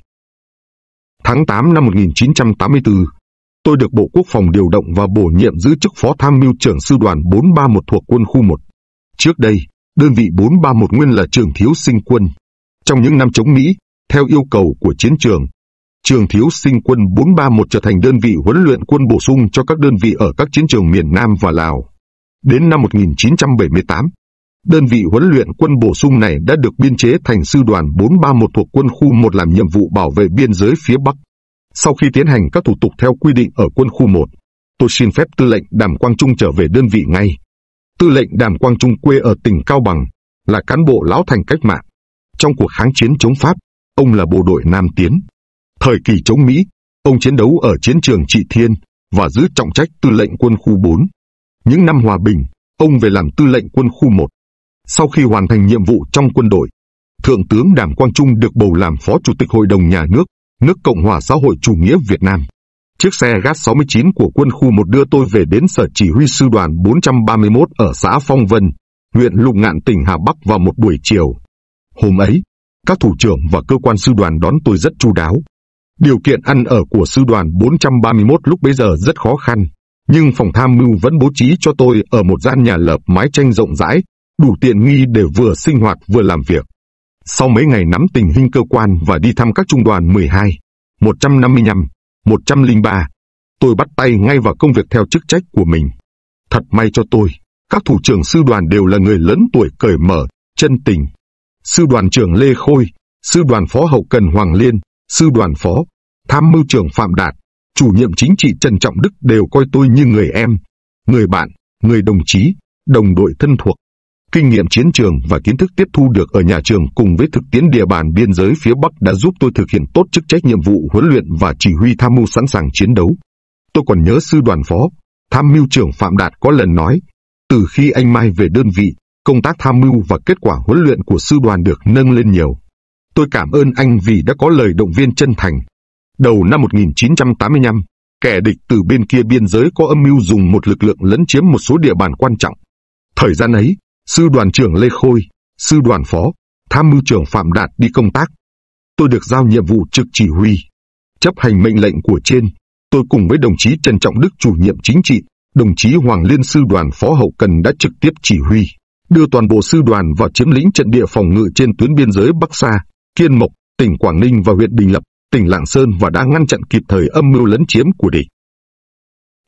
Tháng 8 năm 1984, tôi được Bộ Quốc phòng điều động và bổ nhiệm giữ chức phó tham mưu trưởng sư đoàn 431 thuộc quân khu 1. Trước đây, đơn vị 431 nguyên là trường thiếu sinh quân. Trong những năm chống Mỹ, theo yêu cầu của chiến trường, trường thiếu sinh quân 431 trở thành đơn vị huấn luyện quân bổ sung cho các đơn vị ở các chiến trường miền Nam và Lào. Đến năm 1978, đơn vị huấn luyện quân bổ sung này đã được biên chế thành sư đoàn 431 thuộc quân khu 1 làm nhiệm vụ bảo vệ biên giới phía Bắc. Sau khi tiến hành các thủ tục theo quy định ở quân khu 1, tôi xin phép tư lệnh Đàm Quang Trung trở về đơn vị ngay. Tư lệnh Đàm Quang Trung quê ở tỉnh Cao Bằng, là cán bộ lão thành cách mạng. Trong cuộc kháng chiến chống Pháp, ông là bộ đội Nam Tiến. Thời kỳ chống Mỹ, ông chiến đấu ở chiến trường Trị Thiên và giữ trọng trách tư lệnh quân khu 4. Những năm hòa bình, ông về làm tư lệnh quân khu 1. Sau khi hoàn thành nhiệm vụ trong quân đội, Thượng tướng Đàm Quang Trung được bầu làm Phó Chủ tịch Hội đồng Nhà nước nước Cộng hòa xã hội chủ nghĩa Việt Nam. Chiếc xe GAT-69 của quân khu 1 đưa tôi về đến sở chỉ huy sư đoàn 431 ở xã Phong Vân, huyện Lục Ngạn tỉnh Hà Bắc vào một buổi chiều. Hôm ấy, các thủ trưởng và cơ quan sư đoàn đón tôi rất chu đáo. Điều kiện ăn ở của sư đoàn 431 lúc bấy giờ rất khó khăn, nhưng phòng tham mưu vẫn bố trí cho tôi ở một gian nhà lợp mái tranh rộng rãi, đủ tiện nghi để vừa sinh hoạt vừa làm việc. Sau mấy ngày nắm tình hình cơ quan và đi thăm các trung đoàn 12, 155, 103, tôi bắt tay ngay vào công việc theo chức trách của mình. Thật may cho tôi, các thủ trưởng sư đoàn đều là người lớn tuổi cởi mở, chân tình. Sư đoàn trưởng Lê Khôi, sư đoàn phó hậu cần Hoàng Liên, sư đoàn phó, tham mưu trưởng Phạm Đạt, chủ nhiệm chính trị Trần Trọng Đức đều coi tôi như người em, người bạn, người đồng chí, đồng đội thân thuộc. Kinh nghiệm chiến trường và kiến thức tiếp thu được ở nhà trường cùng với thực tiễn địa bàn biên giới phía Bắc đã giúp tôi thực hiện tốt chức trách nhiệm vụ huấn luyện và chỉ huy tham mưu sẵn sàng chiến đấu. Tôi còn nhớ sư đoàn phó, tham mưu trưởng Phạm Đạt có lần nói, từ khi anh Mai về đơn vị, công tác tham mưu và kết quả huấn luyện của sư đoàn được nâng lên nhiều. Tôi cảm ơn anh vì đã có lời động viên chân thành. Đầu năm 1985, kẻ địch từ bên kia biên giới có âm mưu dùng một lực lượng lấn chiếm một số địa bàn quan trọng. Thời gian ấy, sư đoàn trưởng Lê Khôi, sư đoàn phó, tham mưu trưởng Phạm Đạt đi công tác. Tôi được giao nhiệm vụ trực chỉ huy. Chấp hành mệnh lệnh của trên, tôi cùng với đồng chí Trần Trọng Đức chủ nhiệm chính trị, đồng chí Hoàng Liên sư đoàn phó hậu cần đã trực tiếp chỉ huy, đưa toàn bộ sư đoàn vào chiếm lĩnh trận địa phòng ngự trên tuyến biên giới Bắc Sa, Kiên Mộc, tỉnh Quảng Ninh và huyện Đình Lập, tỉnh Lạng Sơn và đã ngăn chặn kịp thời âm mưu lấn chiếm của địch.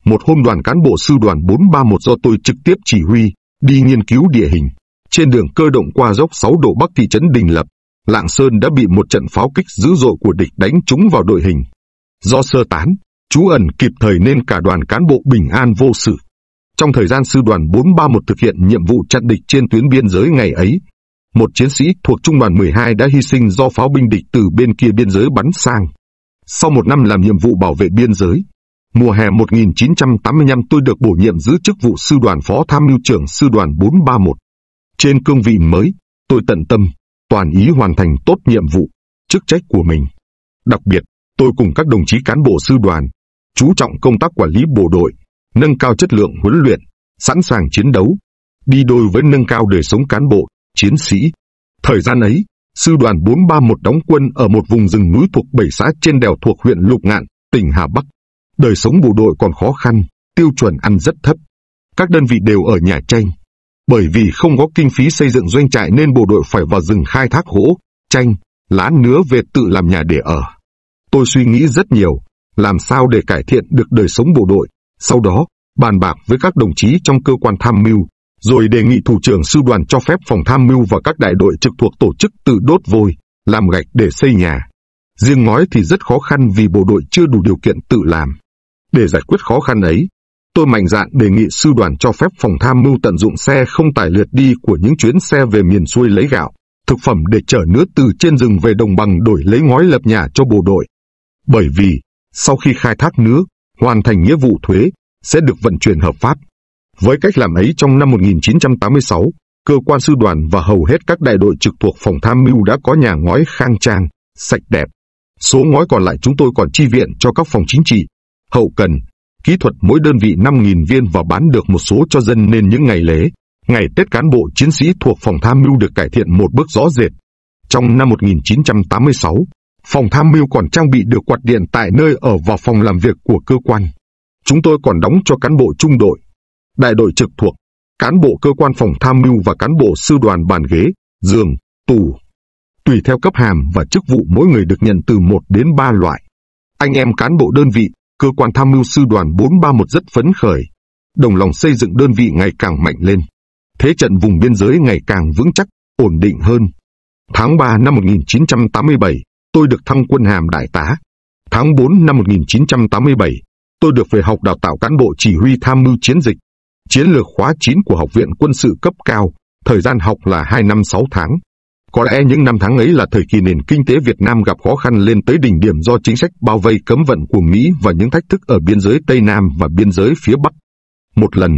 Một hôm đoàn cán bộ sư đoàn 431 do tôi trực tiếp chỉ huy, đi nghiên cứu địa hình. Trên đường cơ động qua dốc 6 độ bắc thị trấn Đình Lập, Lạng Sơn đã bị một trận pháo kích dữ dội của địch đánh trúng vào đội hình. Do sơ tán, chú ẩn kịp thời nên cả đoàn cán bộ bình an vô sự. Trong thời gian sư đoàn 431 thực hiện nhiệm vụ chặn địch trên tuyến biên giới ngày ấy, một chiến sĩ thuộc trung đoàn 12 đã hy sinh do pháo binh địch từ bên kia biên giới bắn sang. Sau một năm làm nhiệm vụ bảo vệ biên giới, Mùa hè 1985 tôi được bổ nhiệm giữ chức vụ sư đoàn phó tham mưu trưởng sư đoàn 431. Trên cương vị mới, tôi tận tâm, toàn ý hoàn thành tốt nhiệm vụ, chức trách của mình. Đặc biệt, tôi cùng các đồng chí cán bộ sư đoàn, chú trọng công tác quản lý bộ đội, nâng cao chất lượng huấn luyện, sẵn sàng chiến đấu, đi đôi với nâng cao đời sống cán bộ, chiến sĩ. Thời gian ấy, sư đoàn 431 đóng quân ở một vùng rừng núi thuộc bảy xã trên đèo thuộc huyện Lục Ngạn, tỉnh Hà Bắc. Đời sống bộ đội còn khó khăn, tiêu chuẩn ăn rất thấp. Các đơn vị đều ở nhà tranh. Bởi vì không có kinh phí xây dựng doanh trại nên bộ đội phải vào rừng khai thác gỗ, tranh lá nứa về tự làm nhà để ở. Tôi suy nghĩ rất nhiều, làm sao để cải thiện được đời sống bộ đội, sau đó bàn bạc với các đồng chí trong cơ quan tham mưu, rồi đề nghị thủ trưởng sư đoàn cho phép phòng tham mưu và các đại đội trực thuộc tổ chức tự đốt vôi, làm gạch để xây nhà. Riêng ngói thì rất khó khăn vì bộ đội chưa đủ điều kiện tự làm. Để giải quyết khó khăn ấy, tôi mạnh dạn đề nghị sư đoàn cho phép phòng tham mưu tận dụng xe không tải lượt đi của những chuyến xe về miền xuôi lấy gạo, thực phẩm để chở nước từ trên rừng về đồng bằng đổi lấy ngói lập nhà cho bộ đội. Bởi vì, sau khi khai thác nước, hoàn thành nghĩa vụ thuế, sẽ được vận chuyển hợp pháp. Với cách làm ấy trong năm 1986, cơ quan sư đoàn và hầu hết các đại đội trực thuộc phòng tham mưu đã có nhà ngói khang trang, sạch đẹp. Số ngói còn lại chúng tôi còn chi viện cho các phòng chính trị, hậu cần, kỹ thuật mỗi đơn vị 5.000 viên và bán được một số cho dân nên những ngày lễ, ngày Tết cán bộ chiến sĩ thuộc phòng tham mưu được cải thiện một bước rõ rệt. Trong năm 1986, phòng tham mưu còn trang bị được quạt điện tại nơi ở và phòng làm việc của cơ quan. Chúng tôi còn đóng cho cán bộ trung đội, đại đội trực thuộc, cán bộ cơ quan phòng tham mưu và cán bộ sư đoàn bàn ghế, giường, tủ. Tùy theo cấp hàm và chức vụ mỗi người được nhận từ 1 đến 3 loại. Anh em cán bộ đơn vị cơ quan tham mưu sư đoàn 431 rất phấn khởi, đồng lòng xây dựng đơn vị ngày càng mạnh lên. Thế trận vùng biên giới ngày càng vững chắc, ổn định hơn. Tháng 3 năm 1987, tôi được thăng quân hàm đại tá. Tháng 4 năm 1987, tôi được về học đào tạo cán bộ chỉ huy tham mưu chiến dịch, chiến lược khóa 9 của Học viện Quân sự cấp cao, thời gian học là 2 năm 6 tháng. Có lẽ những năm tháng ấy là thời kỳ nền kinh tế Việt Nam gặp khó khăn lên tới đỉnh điểm do chính sách bao vây cấm vận của Mỹ và những thách thức ở biên giới Tây Nam và biên giới phía Bắc. Một lần,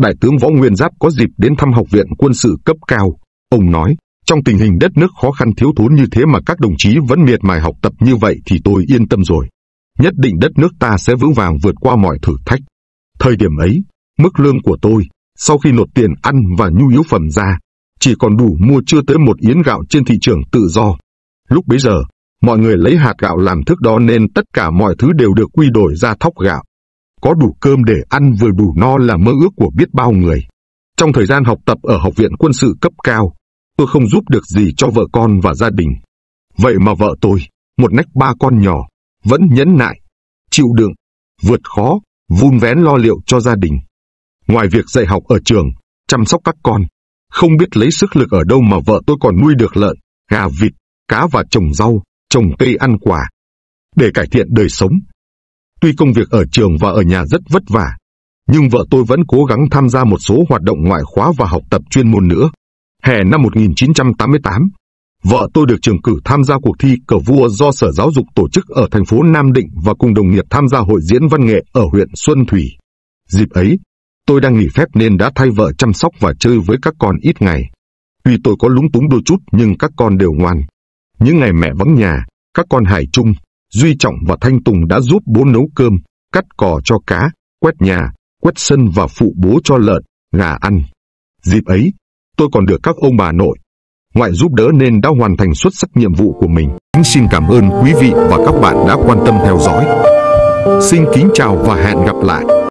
Đại tướng Võ Nguyên Giáp có dịp đến thăm học viện quân sự cấp cao. Ông nói, trong tình hình đất nước khó khăn thiếu thốn như thế mà các đồng chí vẫn miệt mài học tập như vậy thì tôi yên tâm rồi. Nhất định đất nước ta sẽ vững vàng vượt qua mọi thử thách. Thời điểm ấy, mức lương của tôi, sau khi nộp tiền ăn và nhu yếu phẩm ra, chỉ còn đủ mua chưa tới một yến gạo trên thị trường tự do. Lúc bấy giờ, mọi người lấy hạt gạo làm thức đó nên tất cả mọi thứ đều được quy đổi ra thóc gạo. Có đủ cơm để ăn vừa đủ no là mơ ước của biết bao người. Trong thời gian học tập ở Học viện Quân sự cấp cao, tôi không giúp được gì cho vợ con và gia đình. Vậy mà vợ tôi, một nách ba con nhỏ, vẫn nhẫn nại, chịu đựng, vượt khó, vun vén lo liệu cho gia đình. Ngoài việc dạy học ở trường, chăm sóc các con, không biết lấy sức lực ở đâu mà vợ tôi còn nuôi được lợn, gà vịt, cá và trồng rau, trồng cây ăn quả. Để cải thiện đời sống. Tuy công việc ở trường và ở nhà rất vất vả, nhưng vợ tôi vẫn cố gắng tham gia một số hoạt động ngoại khóa và học tập chuyên môn nữa. Hè năm 1988, vợ tôi được trường cử tham gia cuộc thi cờ vua do Sở Giáo dục tổ chức ở thành phố Nam Định và cùng đồng nghiệp tham gia hội diễn văn nghệ ở huyện Xuân Thủy. Dịp ấy, Tôi đang nghỉ phép nên đã thay vợ chăm sóc và chơi với các con ít ngày. Tuy tôi có lúng túng đôi chút nhưng các con đều ngoan. Những ngày mẹ vắng nhà, các con Hải Trung, Duy Trọng và Thanh Tùng đã giúp bố nấu cơm, cắt cỏ cho cá, quét nhà, quét sân và phụ bố cho lợn, gà ăn. Dịp ấy, tôi còn được các ông bà nội, ngoại giúp đỡ nên đã hoàn thành xuất sắc nhiệm vụ của mình. kính Xin cảm ơn quý vị và các bạn đã quan tâm theo dõi. Xin kính chào và hẹn gặp lại.